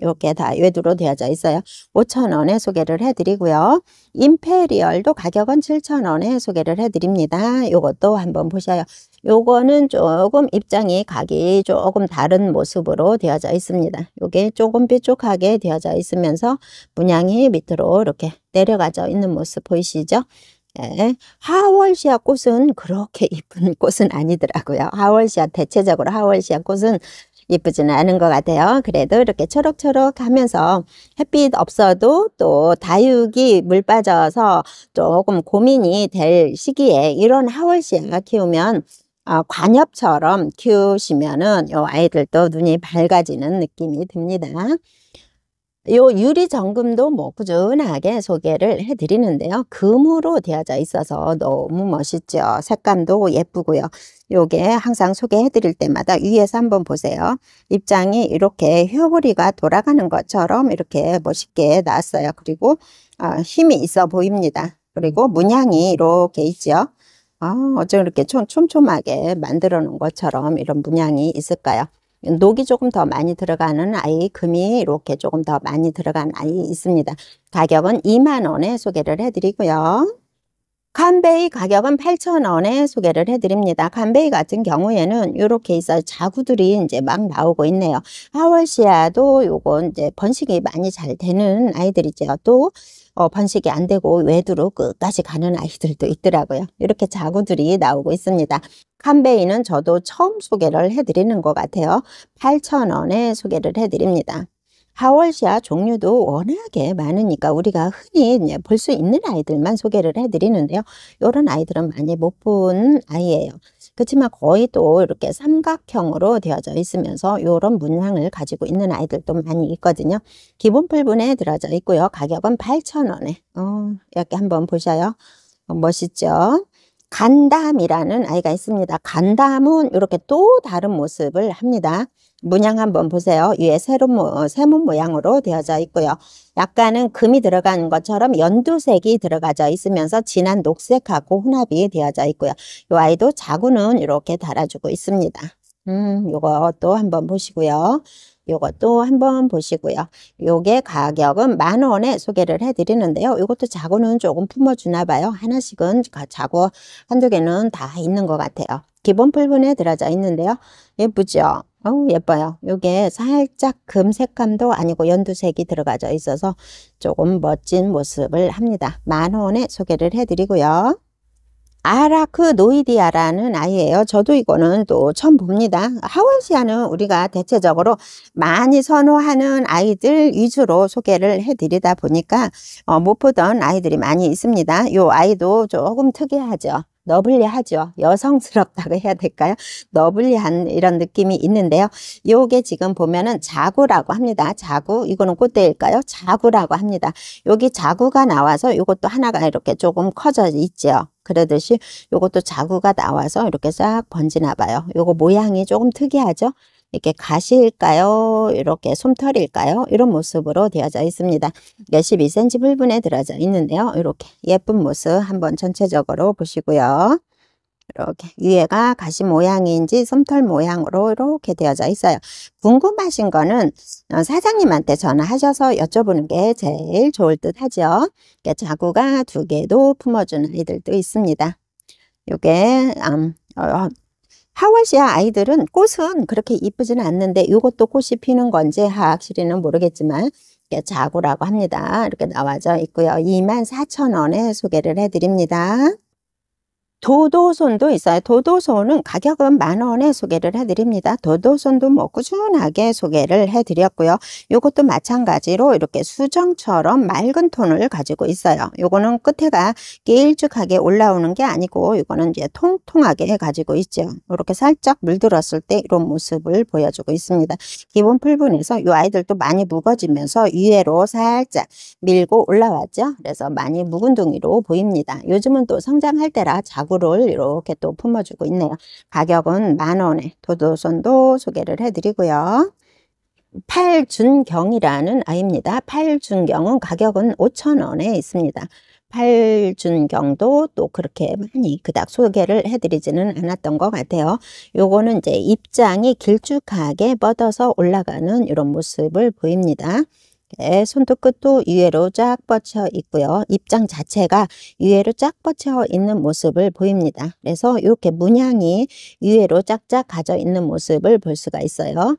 이렇게다 음, 외두로 되어져 있어요. 5,000원에 소개를 해드리고요. 임페리얼도 가격은 7,000원에 소개를 해드립니다. 이것도 한번 보셔요. 요거는 조금 입장이 각이 조금 다른 모습으로 되어져 있습니다. 이게 조금 삐쭉하게 되어져 있으면서 문양이 밑으로 이렇게 내려가져 있는 모습 보이시죠? 예, 하월시아 꽃은 그렇게 이쁜 꽃은 아니더라고요. 하월시아 대체적으로 하월시아 꽃은 예쁘지는 않은 것 같아요. 그래도 이렇게 초록초록 하면서 햇빛 없어도 또 다육이 물 빠져서 조금 고민이 될 시기에 이런 하월씨가 키우면 어, 관엽처럼 키우시면은 요 아이들도 눈이 밝아지는 느낌이 듭니다. 요 유리 정금도 뭐 꾸준하게 소개를 해드리는데요. 금으로 되어져 있어서 너무 멋있죠. 색감도 예쁘고요. 요게 항상 소개해드릴 때마다 위에서 한번 보세요. 입장이 이렇게 휘어보리가 돌아가는 것처럼 이렇게 멋있게 나왔어요. 그리고 어, 힘이 있어 보입니다. 그리고 문양이 이렇게 있죠. 아, 어쩜 이렇게 촘촘하게 만들어 놓은 것처럼 이런 문양이 있을까요? 녹이 조금 더 많이 들어가는 아이, 금이 이렇게 조금 더 많이 들어간 아이 있습니다. 가격은 2만원에 소개를 해드리고요. 캄베이 가격은 8,000원에 소개를 해드립니다. 캄베이 같은 경우에는 이렇게 있어 자구들이 이제 막 나오고 있네요. 하월시아도 요건 이제 번식이 많이 잘 되는 아이들이죠. 또 어, 번식이 안 되고 외두로 끝까지 가는 아이들도 있더라고요. 이렇게 자구들이 나오고 있습니다. 캄베이는 저도 처음 소개를 해드리는 것 같아요. 8,000원에 소개를 해드립니다. 하월시아 종류도 워낙에 많으니까 우리가 흔히 볼 수 있는 아이들만 소개를 해드리는데요. 이런 아이들은 많이 못 본 아이예요. 그렇지만 거의 또 이렇게 삼각형으로 되어져 있으면서 이런 문양을 가지고 있는 아이들도 많이 있거든요. 기본 풀분에 들어져 있고요. 가격은 8,000원에 어, 이렇게 한번 보셔요. 멋있죠? 간담이라는 아이가 있습니다. 간담은 이렇게 또 다른 모습을 합니다. 문양 한번 보세요. 위에 세로모, 세문 어, 모양으로 되어져 있고요. 약간은 금이 들어간 것처럼 연두색이 들어가져 있으면서 진한 녹색하고 혼합이 되어져 있고요. 이 아이도 자구는 이렇게 달아주고 있습니다. 음, 이것도 한번 보시고요. 이것도 한번 보시고요. 요게 가격은 만 원에 소개를 해드리는데요. 이것도 자고는 조금 품어주나 봐요. 하나씩은 자고 한두 개는 다 있는 것 같아요. 기본 풀분에 들어져 있는데요. 예쁘죠? 어 예뻐요. 요게 살짝 금 색감도 아니고 연두색이 들어가져 있어서 조금 멋진 모습을 합니다. 만 원에 소개를 해드리고요. 아라크노이디아라는 아이예요. 저도 이거는 또 처음 봅니다. 하원시아는 우리가 대체적으로 많이 선호하는 아이들 위주로 소개를 해드리다 보니까 어, 못 보던 아이들이 많이 있습니다. 이 아이도 조금 특이하죠. 너블리하죠. 여성스럽다고 해야 될까요? 너블리한 이런 느낌이 있는데요. 요게 지금 보면은 자구라고 합니다. 자구. 이거는 꽃대일까요? 자구라고 합니다. 여기 자구가 나와서 이것도 하나가 이렇게 조금 커져 있죠. 그러듯이 요것도 자구가 나와서 이렇게 싹 번지나 봐요. 요거 모양이 조금 특이하죠? 이렇게 가시일까요? 이렇게 솜털일까요? 이런 모습으로 되어져 있습니다. 12cm 불분에 들어져 있는데요. 이렇게 예쁜 모습 한번 전체적으로 보시고요. 이렇게 위에가 가시 모양인지 솜털 모양으로 이렇게 되어져 있어요. 궁금하신 거는 어, 사장님한테 전화하셔서 여쭤보는 게 제일 좋을 듯 하죠. 그러니까 자구가 두 개도 품어주는 아이들도 있습니다. 요게 음, 어, 어, 하월시아 아이들은 꽃은 그렇게 이쁘지는 않는데 이것도 꽃이 피는 건지 확실히는 모르겠지만 자구라고 합니다. 이렇게 나와져 있고요. 24,000원에 소개를 해드립니다. 도도손도 있어요. 도도손은 가격은 만 원에 소개를 해드립니다. 도도손도 뭐 꾸준하게 소개를 해드렸고요. 이것도 마찬가지로 이렇게 수정처럼 맑은 톤을 가지고 있어요. 요거는 끝에가 길쭉하게 올라오는 게 아니고 이거는 이제 통통하게 가지고 있죠. 이렇게 살짝 물들었을 때 이런 모습을 보여주고 있습니다. 기본 풀분에서 이 아이들도 많이 묵어지면서 위에로 살짝 밀고 올라왔죠. 그래서 많이 묵은 둥이로 보입니다. 요즘은 또 성장할 때라 자구 가구를 이렇게 또 품어주고 있네요. 가격은 만원에 도도선도 소개를 해드리고요. 팔준경이라는 아이입니다. 팔준경은 가격은 5천원에 있습니다. 팔준경도 또 그렇게 많이 그닥 소개를 해드리지는 않았던 것 같아요. 요거는 이제 입장이 길쭉하게 뻗어서 올라가는 이런 모습을 보입니다. 네, 손톱 끝도 위에로쫙 뻗쳐 있고요. 입장 자체가 위에로쫙 뻗쳐 있는 모습을 보입니다. 그래서 이렇게 문양이 위에로 쫙쫙 가져 있는 모습을 볼 수가 있어요.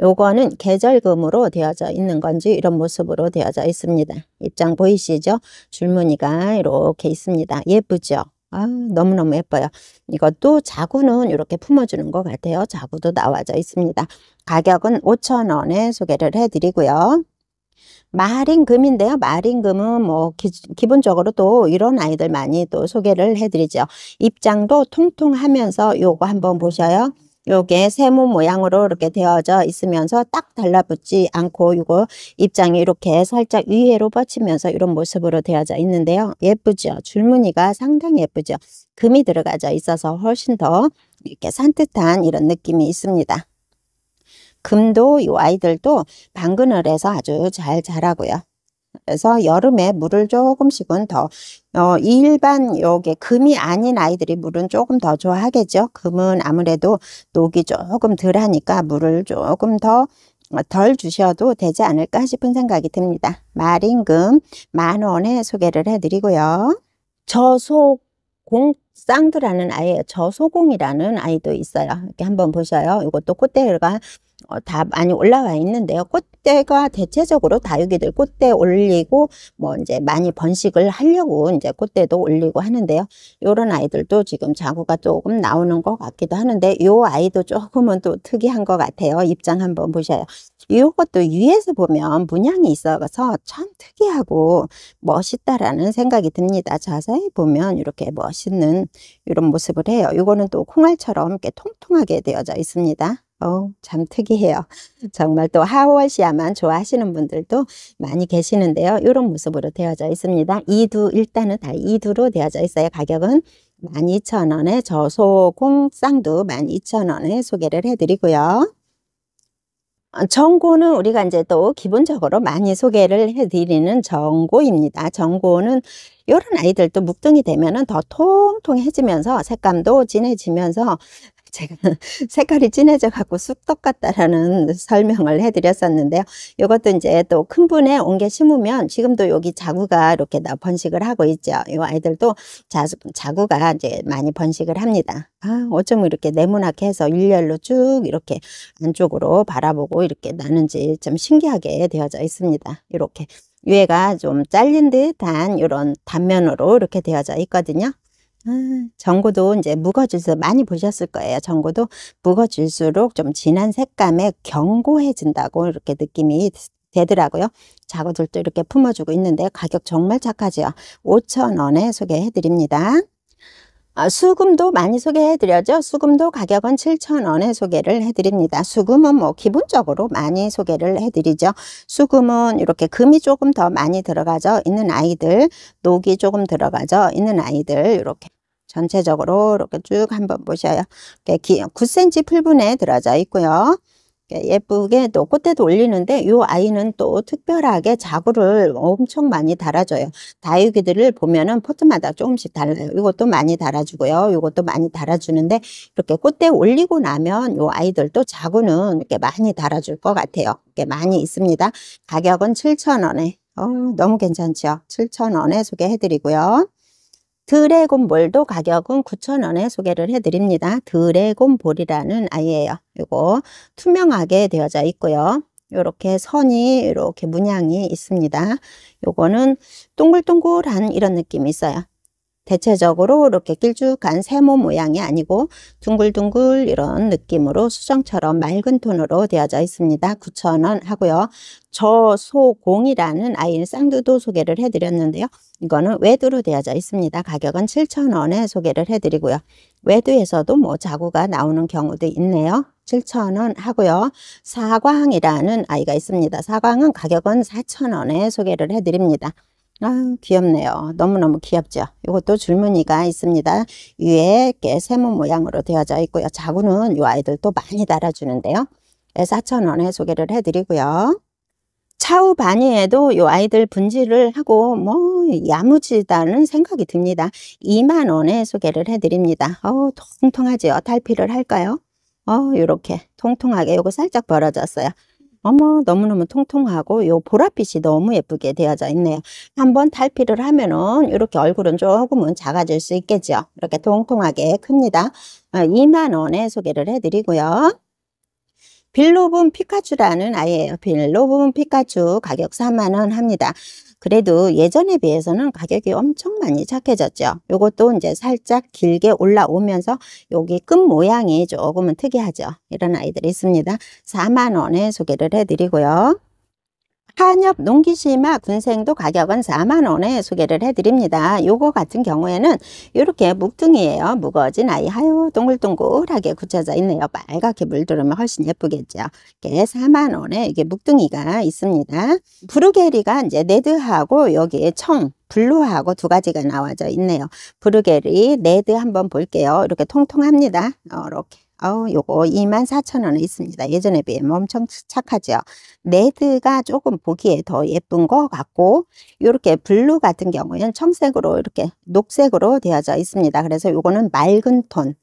요거는 계절금으로 되어져 있는 건지 이런 모습으로 되어져 있습니다. 입장 보이시죠? 줄무늬가 이렇게 있습니다. 예쁘죠? 아, 너무너무 예뻐요. 이것도 자구는 이렇게 품어주는 것 같아요. 자구도 나와져 있습니다. 가격은 5,000원에 소개를 해드리고요. 마린금인데요. 마린금은 뭐 기, 기본적으로 또 이런 아이들 많이 또 소개를 해드리죠. 입장도 통통하면서 요거 한번 보셔요. 요게 세모 모양으로 이렇게 되어져 있으면서 딱 달라붙지 않고 요거 입장이 이렇게 살짝 위에로 뻗치면서 이런 모습으로 되어져 있는데요. 예쁘죠? 줄무늬가 상당히 예쁘죠? 금이 들어가져 있어서 훨씬 더 이렇게 산뜻한 이런 느낌이 있습니다. 금도 이 아이들도 방근을 해서 아주 잘 자라고요. 그래서 여름에 물을 조금씩은 더 어, 일반 요게 금이 아닌 아이들이 물은 조금 더 좋아하겠죠. 금은 아무래도 녹이 조금 덜하니까 물을 조금 더덜 어, 주셔도 되지 않을까 싶은 생각이 듭니다. 마린금 만 원에 소개를 해드리고요. 저속 공 쌍드라는 아이예요. 저소공이라는 아이도 있어요. 이렇게 한번 보셔요. 이것도 콧대가 어, 다 많이 올라와 있는데요. 꽃대가 대체적으로 다육이들 꽃대 올리고 뭐 이제 많이 번식을 하려고 이제 꽃대도 올리고 하는데요. 요런 아이들도 지금 자구가 조금 나오는 것 같기도 하는데 요 아이도 조금은 또 특이한 것 같아요. 입장 한번 보셔요. 요것도 위에서 보면 문양이 있어서 참 특이하고 멋있다라는 생각이 듭니다. 자세히 보면 이렇게 멋있는 이런 모습을 해요. 요거는 또 콩알처럼 이렇게 통통하게 되어져 있습니다. 어, 참 특이해요. 정말 또하월시아만 좋아하시는 분들도 많이 계시는데요. 이런 모습으로 되어져 있습니다. 2두 일단은 다2두로 되어져 있어요. 가격은 12,000원에 저소공 쌍두 12,000원에 소개를 해드리고요. 어, 정고는 우리가 이제 또 기본적으로 많이 소개를 해드리는 정고입니다. 정고는 이런 아이들도 묵등이 되면 더 통통해지면서 색감도 진해지면서 제가 색깔이 진해져 갖고 쑥떡 같다라는 설명을 해드렸었는데요. 이것도 이제 또 큰 분에 옮겨 심으면 지금도 여기 자구가 이렇게 번식을 하고 있죠. 이 아이들도 자, 자구가 이제 많이 번식을 합니다. 아, 어쩜 이렇게 네모나게 해서 일렬로 쭉 이렇게 안쪽으로 바라보고 이렇게 나는지 좀 신기하게 되어져 있습니다. 이렇게 위에가 좀 잘린 듯한 이런 단면으로 이렇게 되어져 있거든요. 음, 전구도 이제 묵어질수록 많이 보셨을 거예요. 전구도 묵어질수록 좀 진한 색감에 견고해진다고 이렇게 느낌이 되더라고요. 자구들도 이렇게 품어주고 있는데 가격 정말 착하지요. 5,000원에 소개해드립니다. 아, 수금도 많이 소개해드려죠. 수금도 가격은 7,000원에 소개를 해드립니다. 수금은 뭐 기본적으로 많이 소개를 해드리죠. 수금은 이렇게 금이 조금 더 많이 들어가져 있는 아이들, 녹이 조금 들어가져 있는 아이들 이렇게 전체적으로 이렇게 쭉 한번 보셔요. 이렇게 9cm 풀분에 들어져 있고요. 예, 예쁘게 또 꽃대도 올리는데 요 아이는 또 특별하게 자구를 엄청 많이 달아줘요. 다육이들을 보면은 포트마다 조금씩 달라요. 이것도 많이 달아주고요. 이것도 많이 달아주는데 이렇게 꽃대 올리고 나면 요 아이들도 자구는 이렇게 많이 달아줄 것 같아요. 이렇게 많이 있습니다. 가격은 7,000원에 어, 너무 괜찮죠? 7,000원에 소개해드리고요. 드래곤볼도 가격은 9,000원에 소개를 해드립니다. 드래곤볼이라는 아이예요. 이거 투명하게 되어져 있고요. 이렇게 선이 이렇게 문양이 있습니다. 요거는 동글동글한 이런 느낌이 있어요. 대체적으로 이렇게 길쭉한 세모 모양이 아니고 둥글둥글 이런 느낌으로 수정처럼 맑은 톤으로 되어져 있습니다. 9,000원 하고요. 저소공이라는 아이는 쌍두도 소개를 해드렸는데요. 이거는 외두로 되어져 있습니다. 가격은 7,000원에 소개를 해드리고요. 외두에서도 뭐 자구가 나오는 경우도 있네요. 7,000원 하고요. 사광이라는 아이가 있습니다. 사광은 가격은 4,000원에 소개를 해드립니다. 아, 귀엽네요. 너무너무 귀엽죠. 이것도 줄무늬가 있습니다. 위에 이렇게 세모 모양으로 되어져 있고요. 자구는 이 아이들도 많이 달아주는데요. 4,000원에 소개를 해드리고요. 차후 반이에도 이 아이들 분질을 하고 뭐 야무지다는 생각이 듭니다. 2만 원에 소개를 해드립니다. 어우 통통하지요. 탈피를 할까요? 어 요렇게 통통하게 요거 살짝 벌어졌어요. 어머 너무너무 통통하고 요 보랏빛이 너무 예쁘게 되어져 있네요. 한번 탈피를 하면은 이렇게 얼굴은 조금은 작아질 수 있겠죠. 이렇게 통통하게 큽니다. 2만원에 어, 소개를 해드리고요. 빌로분 피카츄라는 아이예요. 빌로분 피카츄 가격 4만원 합니다. 그래도 예전에 비해서는 가격이 엄청 많이 착해졌죠. 요것도 이제 살짝 길게 올라오면서 여기 끝 모양이 조금은 특이하죠. 이런 아이들이 있습니다. 4만원에 소개를 해드리고요. 한엽 농기시마 군생도 가격은 4만원에 소개를 해드립니다. 요거 같은 경우에는 이렇게 묵둥이에요. 무거진 워 아이 하요 동글동글하게 굳혀져 있네요. 빨갛게 물들으면 훨씬 예쁘겠죠. 이게 4만원에 이게 묵둥이가 있습니다. 브루게리가 이제 레드하고 여기에 청 블루하고 두 가지가 나와져 있네요. 브루게리, 레드 한번 볼게요. 이렇게 통통합니다. 어, 이렇게 아우 요거 24,000원에 있습니다. 예전에 비해면 엄청 착하죠. 레드가 조금 보기에 더 예쁜 것 같고 이렇게 블루 같은 경우에는 청색으로 이렇게 녹색으로 되어져 있습니다. 그래서 요거는 맑은 톤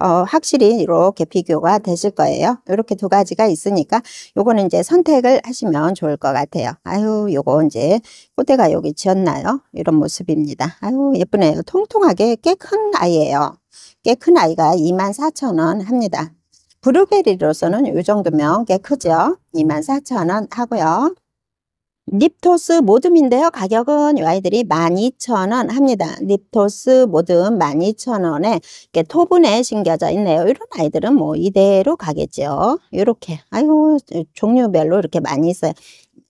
어, 확실히 이렇게 비교가 되실 거예요. 이렇게 두 가지가 있으니까 요거는 이제 선택을 하시면 좋을 것 같아요. 아유 요거 이제 꽃대가 여기 지었나요? 이런 모습입니다. 아유 예쁘네요. 통통하게 꽤 큰 아이예요. 꽤큰 아이가 24,000원 합니다. 브루베리로서는 이 정도면 꽤 크죠. 24,000원 하고요. 립토스 모듬인데요. 가격은 요 아이들이 12,000원 합니다. 립토스 모듬 12,000원에 이렇게 토분에 신겨져 있네요. 이런 아이들은 뭐 이대로 가겠죠. 이렇게 아유 종류별로 이렇게 많이 있어요.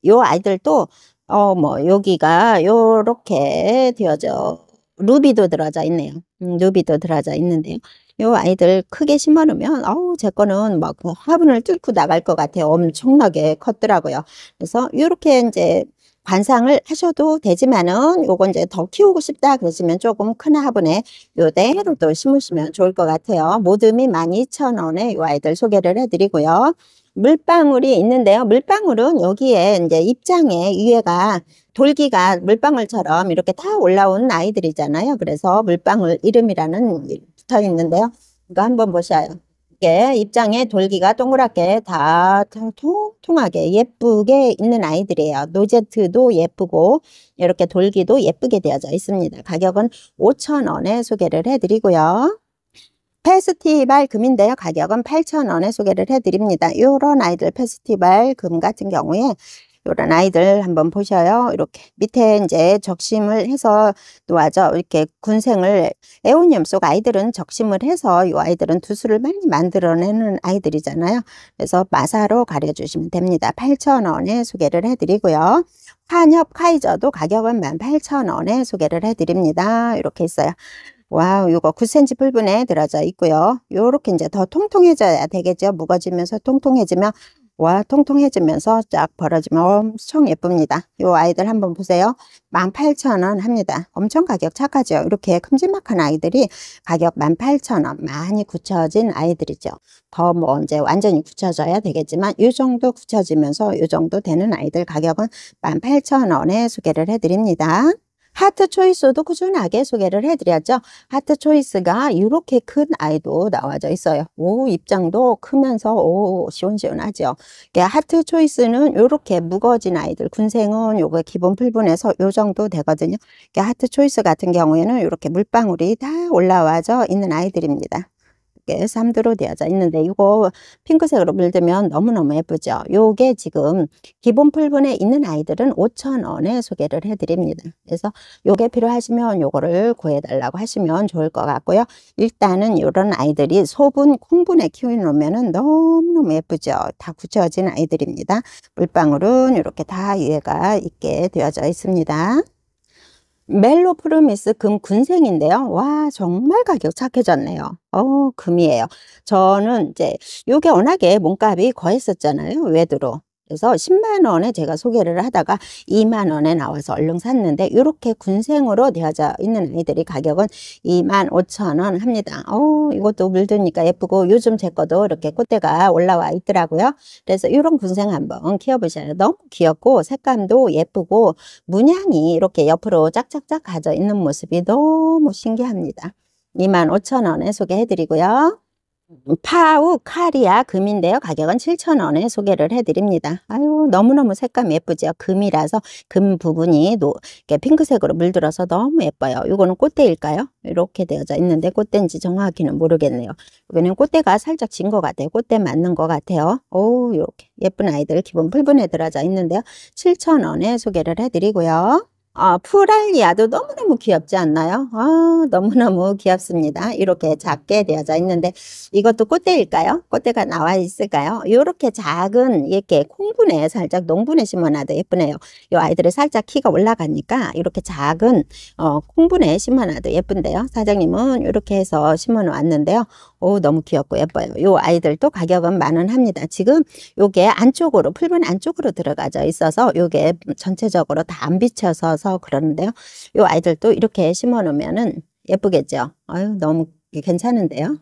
요 아이들도 어 뭐 여기가 요렇게 되어져 루비도 들어져 있네요. 음, 루비도 들어져 있는데요. 요 아이들 크게 심어놓으면 어우 제 거는 막 뭐 화분을 뚫고 나갈 것 같아요. 엄청나게 컸더라고요. 그래서 이렇게 이제 관상을 하셔도 되지만은 요건 이제 더 키우고 싶다 그러시면 조금 큰 화분에 요대로 또 심으시면 좋을 것 같아요. 모듬이 12,000원에 요 아이들 소개를 해드리고요. 물방울이 있는데요. 물방울은 여기에 이제 입장에 위에가 돌기가 물방울처럼 이렇게 다 올라온 아이들이잖아요. 그래서 물방울 이름이라는 붙어 있는데요. 이거 한번 보셔요. 이게 입장에 돌기가 동그랗게 다 통통하게 예쁘게 있는 아이들이에요. 노제트도 예쁘고 이렇게 돌기도 예쁘게 되어져 있습니다. 가격은 5,000원에 소개를 해드리고요. 페스티벌 금인데요. 가격은 8,000원에 소개를 해드립니다. 이런 아이들 페스티벌 금 같은 경우에 요런 아이들 한번 보셔요. 이렇게 밑에 이제 적심을 해서 또 아주 이렇게 군생을 애온염 속 아이들은 적심을 해서 이 아이들은 두수를 많이 만들어내는 아이들이잖아요. 그래서 마사로 가려주시면 됩니다. 8,000원에 소개를 해드리고요. 한협 카이저도 가격은 18,000원에 소개를 해드립니다. 이렇게 있어요. 와우 이거 9cm 풀분에 들어져 있고요. 요렇게 이제 더 통통해져야 되겠죠. 무거지면서 통통해지면 와 통통해지면서 쫙 벌어지면 엄청 예쁩니다. 이 아이들 한번 보세요. 18,000원 합니다. 엄청 가격 착하죠. 이렇게 큼지막한 아이들이 가격 18,000원 많이 굳혀진 아이들이죠. 더 뭐 이제 완전히 굳혀져야 되겠지만 이 정도 굳혀지면서 이 정도 되는 아이들 가격은 18,000원에 소개를 해드립니다. 하트 초이스도 꾸준하게 소개를 해드렸죠. 하트 초이스가 이렇게 큰 아이도 나와져 있어요. 오 입장도 크면서 오 시원시원하죠. 예, 하트 초이스는 이렇게 무거진 아이들 군생은 요거 기본 풀분에서 요 정도 되거든요. 예, 하트 초이스 같은 경우에는 이렇게 물방울이 다 올라와져 있는 아이들입니다. 이렇게 삼두로 되어져 있는데 이거 핑크색으로 물들면 너무너무 예쁘죠. 요게 지금 기본 풀분에 있는 아이들은 5,000원에 소개를 해드립니다. 그래서 요게 필요하시면 요거를 구해달라고 하시면 좋을 것 같고요. 일단은 요런 아이들이 소분, 콩분에 키우놓으면 너무너무 예쁘죠. 다 굳혀진 아이들입니다. 물방울은 이렇게 다이해가 있게 되어져 있습니다. 멜로 프루미스 금 군생인데요. 와 정말 가격 착해졌네요. 어 금이에요. 저는 이제 요게 워낙에 몸값이 거했었잖아요. 외드로. 그래서 10만 원에 제가 소개를 하다가 2만 원에 나와서 얼른 샀는데 이렇게 군생으로 되어져 있는 아이들이 가격은 2만 5천 원 합니다. 어 이것도 물드니까 예쁘고 요즘 제것도 이렇게 꽃대가 올라와 있더라고요. 그래서 이런 군생 한번 키워보셔요. 너무 귀엽고 색감도 예쁘고 문양이 이렇게 옆으로 짝짝짝 가져 있는 모습이 너무 신기합니다. 2만 5천 원에 소개해드리고요. 파우 카리아 금인데요. 가격은 7,000원에 소개를 해드립니다. 아유 너무너무 색감 예쁘죠. 금이라서 금 부분이 노, 이렇게 핑크색으로 물들어서 너무 예뻐요. 이거는 꽃대일까요? 이렇게 되어져 있는데 꽃대인지 정확히는 모르겠네요. 여기는 꽃대가 살짝 진 것 같아요. 꽃대 맞는 것 같아요. 오 이렇게 예쁜 아이들 기본 풀분해 들어져 있는데요. 7,000원에 소개를 해드리고요. 어, 아, 프랄리아도 너무너무 귀엽지 않나요? 아, 너무너무 귀엽습니다. 이렇게 작게 되어져 있는데 이것도 꽃대일까요? 꽃대가 나와 있을까요? 이렇게 작은 이렇게 콩분에 살짝 농분에 심어놔도 예쁘네요. 이 아이들이 살짝 키가 올라가니까 이렇게 작은 어, 콩분에 심어놔도 예쁜데요. 사장님은 이렇게 해서 심어놓았는데요. 오 너무 귀엽고 예뻐요. 이 아이들도 가격은 만원 합니다. 지금 이게 안쪽으로 풀분 안쪽으로 들어가져 있어서 이게 전체적으로 다안비쳐서 커서 그러는데요. 이 아이들도 이렇게 심어 놓으면 예쁘겠죠. 아유, 너무 괜찮은데요.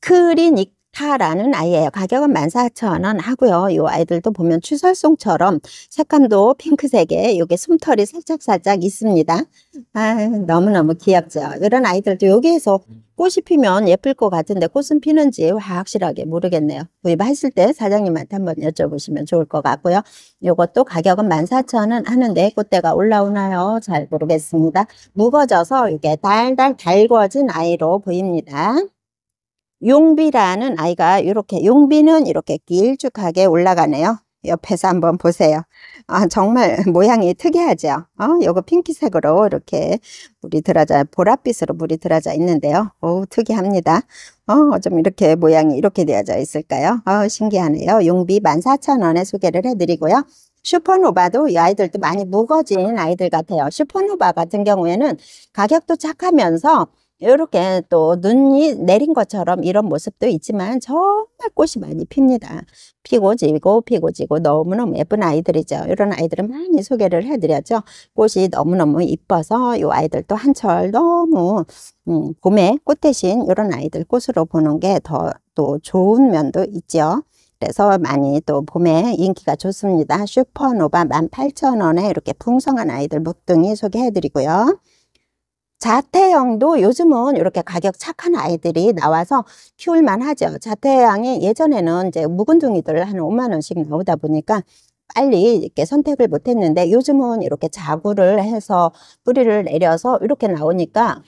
크리닉 타라는 아이예요. 가격은 14,000원 하고요. 이 아이들도 보면 추설송처럼 색감도 핑크색에 요게 솜털이 살짝살짝 있습니다. 아, 너무너무 귀엽죠. 이런 아이들도 여기에서 꽃이 피면 예쁠 것 같은데 꽃은 피는지 확실하게 모르겠네요. 구입하실 때 사장님한테 한번 여쭤보시면 좋을 것 같고요. 이것도 가격은 14,000원 하는데 꽃대가 올라오나요? 잘 모르겠습니다. 묵어져서 이게 달달 달궈진 아이로 보입니다. 용비라는 아이가 이렇게 용비는 이렇게 길쭉하게 올라가네요. 옆에서 한번 보세요. 아, 정말 모양이 특이하죠. 어, 요거 핑키색으로 이렇게 물이 들어져 보랏빛으로 물이 들어져 있는데요. 오, 특이합니다. 어, 좀 이렇게 모양이 이렇게 되어져 있을까요? 어, 신기하네요. 용비 14,000원에 소개를 해드리고요. 슈퍼노바도 이 아이들도 많이 무거진 아이들 같아요. 슈퍼노바 같은 경우에는 가격도 착하면서 이렇게 또 눈이 내린 것처럼 이런 모습도 있지만 정말 꽃이 많이 핍니다. 피고 지고 피고 지고 너무너무 예쁜 아이들이죠. 이런 아이들을 많이 소개를 해드렸죠. 꽃이 너무너무 이뻐서 이 아이들도 한철 너무 음, 봄에 꽃 대신 이런 아이들 꽃으로 보는 게 더 또 좋은 면도 있죠. 그래서 많이 또 봄에 인기가 좋습니다. 슈퍼노바 18,000원에 이렇게 풍성한 아이들 목등이 소개해드리고요. 자태형도 요즘은 이렇게 가격 착한 아이들이 나와서 키울만 하죠. 자태형이 예전에는 이제 묵은둥이들 한 5만 원씩 나오다 보니까 빨리 이렇게 선택을 못 했는데 요즘은 이렇게 자구를 해서 뿌리를 내려서 이렇게 나오니까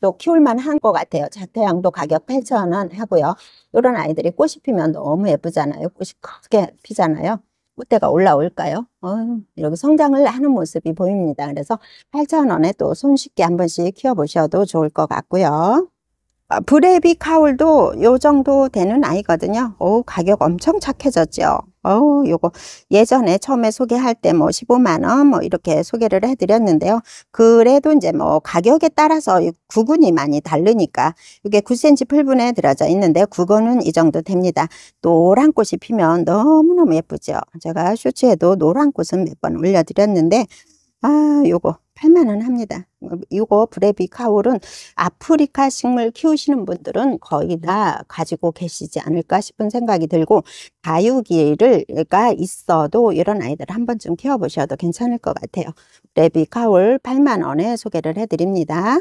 또 키울만 한것 같아요. 자태양도 가격 8 0 0원 하고요. 이런 아이들이 꽃이 피면 너무 예쁘잖아요. 꽃이 크게 피잖아요. 꽃대가 올라올까요? 어, 이렇게 성장을 하는 모습이 보입니다. 그래서 8,000원에 또 손쉽게 한 번씩 키워보셔도 좋을 것 같고요. 아, 브레비 카울도 요 정도 되는 아이거든요. 오 가격 엄청 착해졌죠. 어우 요거 예전에 처음에 소개할 때 뭐 15만원 뭐 이렇게 소개를 해드렸는데요. 그래도 이제 뭐 가격에 따라서 구근이 많이 다르니까 이게 9cm 풀분에 들어져 있는데 구근은 이 정도 됩니다. 노란 꽃이 피면 너무너무 예쁘죠. 제가 쇼츠에도 노란 꽃은 몇 번 올려드렸는데 아, 요거 8만 원 합니다. 요거 브레비 카올은 아프리카 식물 키우시는 분들은 거의 다 가지고 계시지 않을까 싶은 생각이 들고 다육이를가 있어도 이런 아이들 한 번쯤 키워보셔도 괜찮을 것 같아요. 브레비 카올 8만 원에 소개를 해드립니다.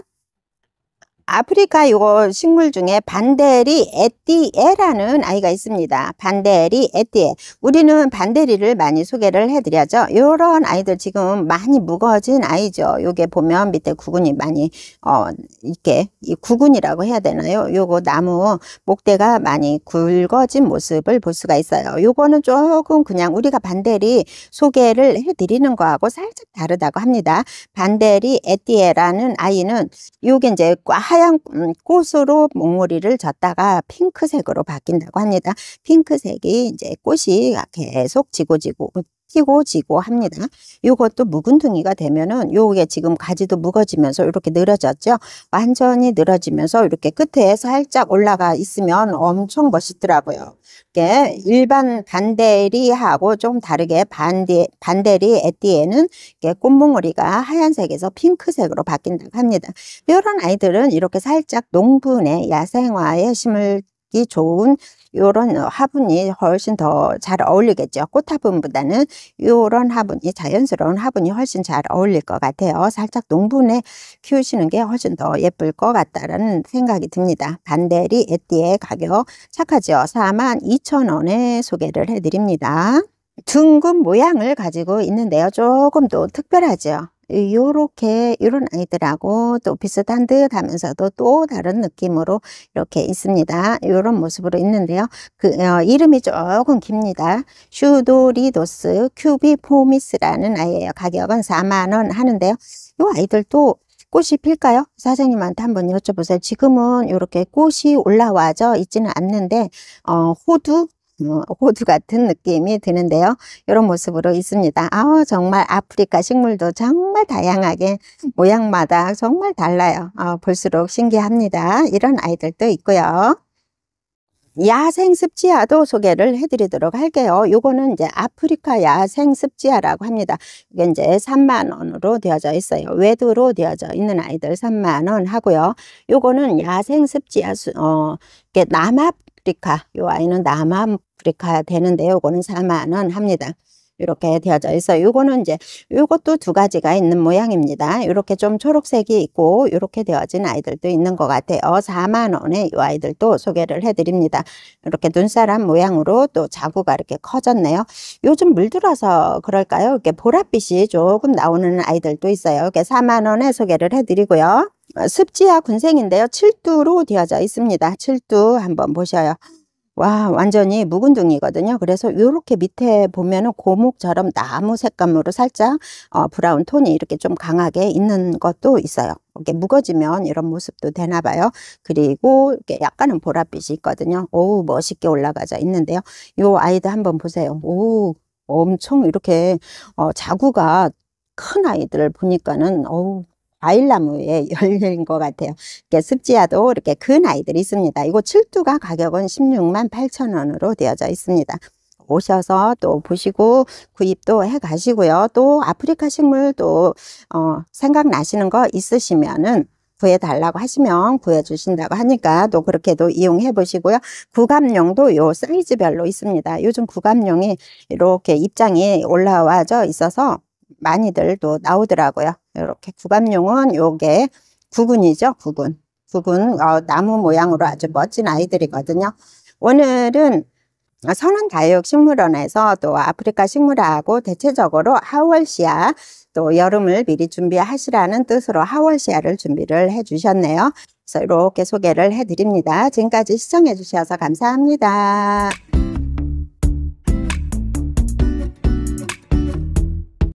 아프리카 이거 식물 중에 반데리 에띠에라는 아이가 있습니다. 반데리 에띠에. 우리는 반데리를 많이 소개를 해드려죠. 이런 아이들 지금 많이 무거워진 아이죠. 요게 보면 밑에 구근이 많이 어 이렇게 이 구근이라고 해야 되나요? 요거 나무 목대가 많이 굵어진 모습을 볼 수가 있어요. 요거는 조금 그냥 우리가 반데리 소개를 해드리는 거하고 살짝 다르다고 합니다. 반데리 에띠에라는 아이는 요게 이제 하얀 하얀 음, 꽃으로 목머리를 졌다가 핑크색으로 바뀐다고 합니다. 핑크색이 이제 꽃이 계속 지고 지고 끼고 지고 합니다. 이것도 묵은둥이가 되면은 요게 지금 가지도 무거지면서 이렇게 늘어졌죠. 완전히 늘어지면서 이렇게 끝에 살짝 올라가 있으면 엄청 멋있더라고요. 이게 일반 반데리하고 좀 다르게 반데, 반데리 에띠에는 이게 꽃몽오리가 하얀색에서 핑크색으로 바뀐다고 합니다. 이런 아이들은 이렇게 살짝 농분의 야생화에 심을 받기 좋은 이런 화분이 훨씬 더 잘 어울리겠죠. 꽃화분보다는 이런 화분이 자연스러운 화분이 훨씬 잘 어울릴 것 같아요. 살짝 농분에 키우시는 게 훨씬 더 예쁠 것 같다라는 생각이 듭니다. 반대리 에띠의 가격 착하죠. 42,000원에 소개를 해드립니다. 둥근 모양을 가지고 있는데요. 조금 더 특별하죠. 이렇게 이런 아이들하고 또 비슷한 듯 하면서도 또 다른 느낌으로 이렇게 있습니다. 이런 모습으로 있는데요. 그 어, 이름이 조금 깁니다. 슈도리도스 큐비포미스라는 아이예요. 가격은 4만원 하는데요. 이 아이들도 꽃이 필까요? 사장님한테 한번 여쭤보세요. 지금은 이렇게 꽃이 올라와져 있지는 않는데 어, 호두 어, 호두 같은 느낌이 드는데요. 이런 모습으로 있습니다. 아우 정말 아프리카 식물도 정말 다양하게 모양마다 정말 달라요. 어, 볼수록 신기합니다. 이런 아이들도 있고요. 야생 습지화도 소개를 해드리도록 할게요. 요거는 이제 아프리카 야생 습지화라고 합니다. 이게 이제 3만 원으로 되어져 있어요. 외도로 되어져 있는 아이들 3만 원 하고요. 요거는 야생 습지화 수, 어, 남아 아프리카, 요 아이는 남아프리카 되는데요. 요거는 4만원 합니다. 이렇게 되어져 있어요. 이거는 이제 이것도두 가지가 있는 모양입니다. 이렇게 좀 초록색이 있고 이렇게 되어진 아이들도 있는 것 같아요. 4만 원에 이 아이들도 소개를 해드립니다. 이렇게 눈사람 모양으로 또 자구가 이렇게 커졌네요. 요즘 물들어서 그럴까요? 이렇게 보랏빛이 조금 나오는 아이들도 있어요. 이렇게 4만 원에 소개를 해드리고요. 습지와 군생인데요. 7두로 되어져 있습니다. 7두 한번 보셔요. 와 완전히 묵은둥이거든요. 그래서 이렇게 밑에 보면은 고목처럼 나무 색감으로 살짝 어, 브라운 톤이 이렇게 좀 강하게 있는 것도 있어요. 이렇게 묵어지면 이런 모습도 되나 봐요. 그리고 이렇게 약간은 보랏빛이 있거든요. 오 멋있게 올라가자 있는데요. 요 아이도 한번 보세요. 오 엄청 이렇게 어, 자구가 큰 아이들을 보니까는 어우 과일나무에 열린 것 같아요. 이렇게 습지야도 이렇게 큰 아이들이 있습니다. 이곳 7두가 가격은 16만 8천 원으로 되어져 있습니다. 오셔서 또 보시고 구입도 해 가시고요. 또 아프리카 식물 또 어, 생각나시는 거 있으시면은 구해달라고 하시면 구해주신다고 하니까 또 그렇게도 이용해 보시고요. 구감용도 요 사이즈별로 있습니다. 요즘 구감용이 이렇게 입장이 올라와져 있어서 많이들 또 나오더라고요. 이렇게 구밤용은 요게 구근이죠. 구근. 구근 어, 나무 모양으로 아주 멋진 아이들이거든요. 오늘은 선원 다육 식물원에서 또 아프리카 식물하고 대체적으로 하월시아 또 여름을 미리 준비하시라는 뜻으로 하월시아를 준비를 해 주셨네요. 그래서 이렇게 소개를 해 드립니다. 지금까지 시청해 주셔서 감사합니다.